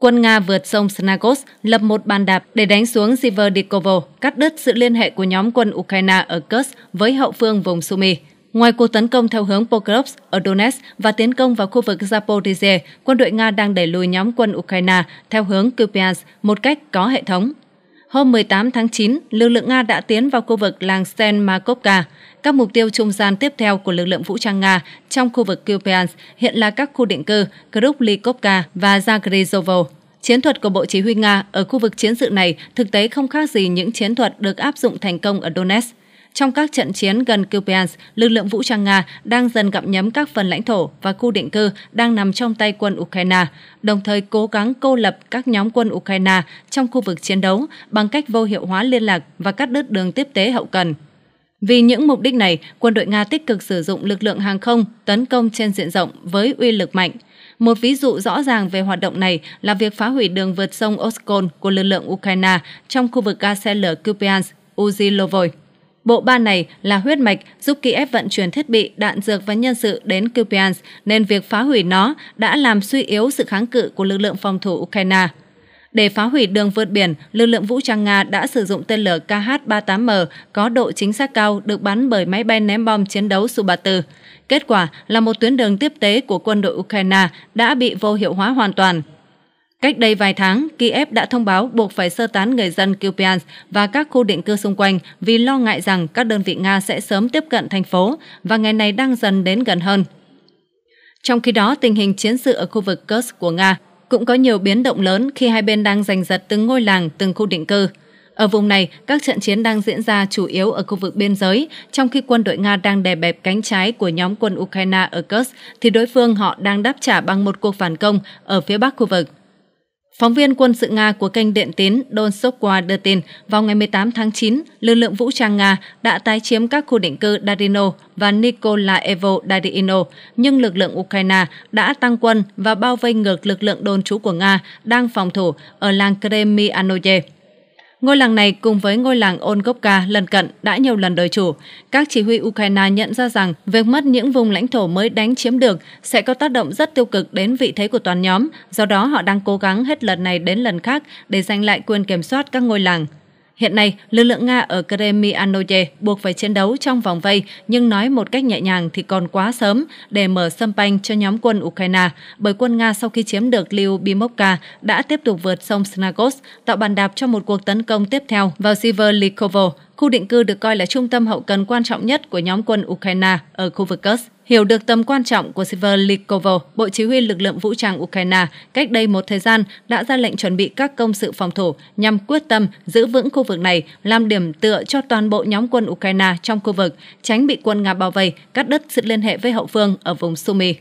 Quân Nga vượt sông Snagos lập một bàn đạp để đánh xuống Ziverdikovo, cắt đứt sự liên hệ của nhóm quân Ukraine ở Kursk với hậu phương vùng Sumy. Ngoài cuộc tấn công theo hướng Pokrovsk ở Donetsk và tiến công vào khu vực Zaporizhia, quân đội Nga đang đẩy lùi nhóm quân Ukraine theo hướng Kupiansk một cách có hệ thống. Hôm 18 tháng 9, lực lượng Nga đã tiến vào khu vực làng Sten Markovka. Các mục tiêu trung gian tiếp theo của lực lượng vũ trang Nga trong khu vực Kupiansk hiện là các khu định cư Kruplykovka và Zagrizovo. Chiến thuật của Bộ Chỉ huy Nga ở khu vực chiến sự này thực tế không khác gì những chiến thuật được áp dụng thành công ở Donetsk. Trong các trận chiến gần Kupiansk, lực lượng vũ trang Nga đang dần gặm nhấm các phần lãnh thổ và khu định cư đang nằm trong tay quân Ukraine, đồng thời cố gắng cô lập các nhóm quân Ukraine trong khu vực chiến đấu bằng cách vô hiệu hóa liên lạc và cắt đứt đường tiếp tế hậu cần. Vì những mục đích này, quân đội Nga tích cực sử dụng lực lượng hàng không tấn công trên diện rộng với uy lực mạnh. Một ví dụ rõ ràng về hoạt động này là việc phá hủy đường vượt sông Oskol của lực lượng Ukraine trong khu vực ga xe lửa Kupiansk, Uzilovoy. Bộ ba này là huyết mạch giúp Kiev vận chuyển thiết bị, đạn dược và nhân sự đến Kupiansk, nên việc phá hủy nó đã làm suy yếu sự kháng cự của lực lượng phòng thủ Ukraine. Để phá hủy đường vượt biển, lực lượng vũ trang Nga đã sử dụng tên lửa KH-38M có độ chính xác cao được bắn bởi máy bay ném bom chiến đấu Su-34. Kết quả là một tuyến đường tiếp tế của quân đội Ukraine đã bị vô hiệu hóa hoàn toàn. Cách đây vài tháng, Kiev đã thông báo buộc phải sơ tán người dân Kupiansk và các khu định cư xung quanh vì lo ngại rằng các đơn vị Nga sẽ sớm tiếp cận thành phố và ngày này đang dần đến gần hơn. Trong khi đó, tình hình chiến sự ở khu vực Kursk của Nga cũng có nhiều biến động lớn khi hai bên đang giành giật từng ngôi làng, từng khu định cư. Ở vùng này, các trận chiến đang diễn ra chủ yếu ở khu vực biên giới, trong khi quân đội Nga đang đè bẹp cánh trái của nhóm quân Ukraine ở Kursk, thì đối phương họ đang đáp trả bằng một cuộc phản công ở phía bắc khu vực. Phóng viên quân sự Nga của kênh Điện tín Don Sokwa đưa tin, vào ngày 18 tháng 9, lực lượng vũ trang Nga đã tái chiếm các khu định cư Darino và Nikolaevo Darino, nhưng lực lượng Ukraine đã tăng quân và bao vây ngược lực lượng đồn trú của Nga đang phòng thủ ở làng Kremianoye. Ngôi làng này cùng với ngôi làng Ongovka lân cận đã nhiều lần đời chủ. Các chỉ huy Ukraine nhận ra rằng việc mất những vùng lãnh thổ mới đánh chiếm được sẽ có tác động rất tiêu cực đến vị thế của toàn nhóm, do đó họ đang cố gắng hết lần này đến lần khác để giành lại quyền kiểm soát các ngôi làng. Hiện nay, lực lượng Nga ở Kremianoye buộc phải chiến đấu trong vòng vây, nhưng nói một cách nhẹ nhàng thì còn quá sớm để mở sâm panh cho nhóm quân Ukraine, bởi quân Nga sau khi chiếm được Lyubimovka đã tiếp tục vượt sông Snagos, tạo bàn đạp cho một cuộc tấn công tiếp theo vào Siverlikovo, khu định cư được coi là trung tâm hậu cần quan trọng nhất của nhóm quân Ukraine ở khu vực Kursk. Hiểu được tầm quan trọng của Siverlikovo, Bộ Chỉ huy lực lượng vũ trang Ukraine cách đây một thời gian đã ra lệnh chuẩn bị các công sự phòng thủ nhằm quyết tâm giữ vững khu vực này làm điểm tựa cho toàn bộ nhóm quân Ukraine trong khu vực, tránh bị quân Nga bao vây, cắt đứt sự liên hệ với hậu phương ở vùng Sumy.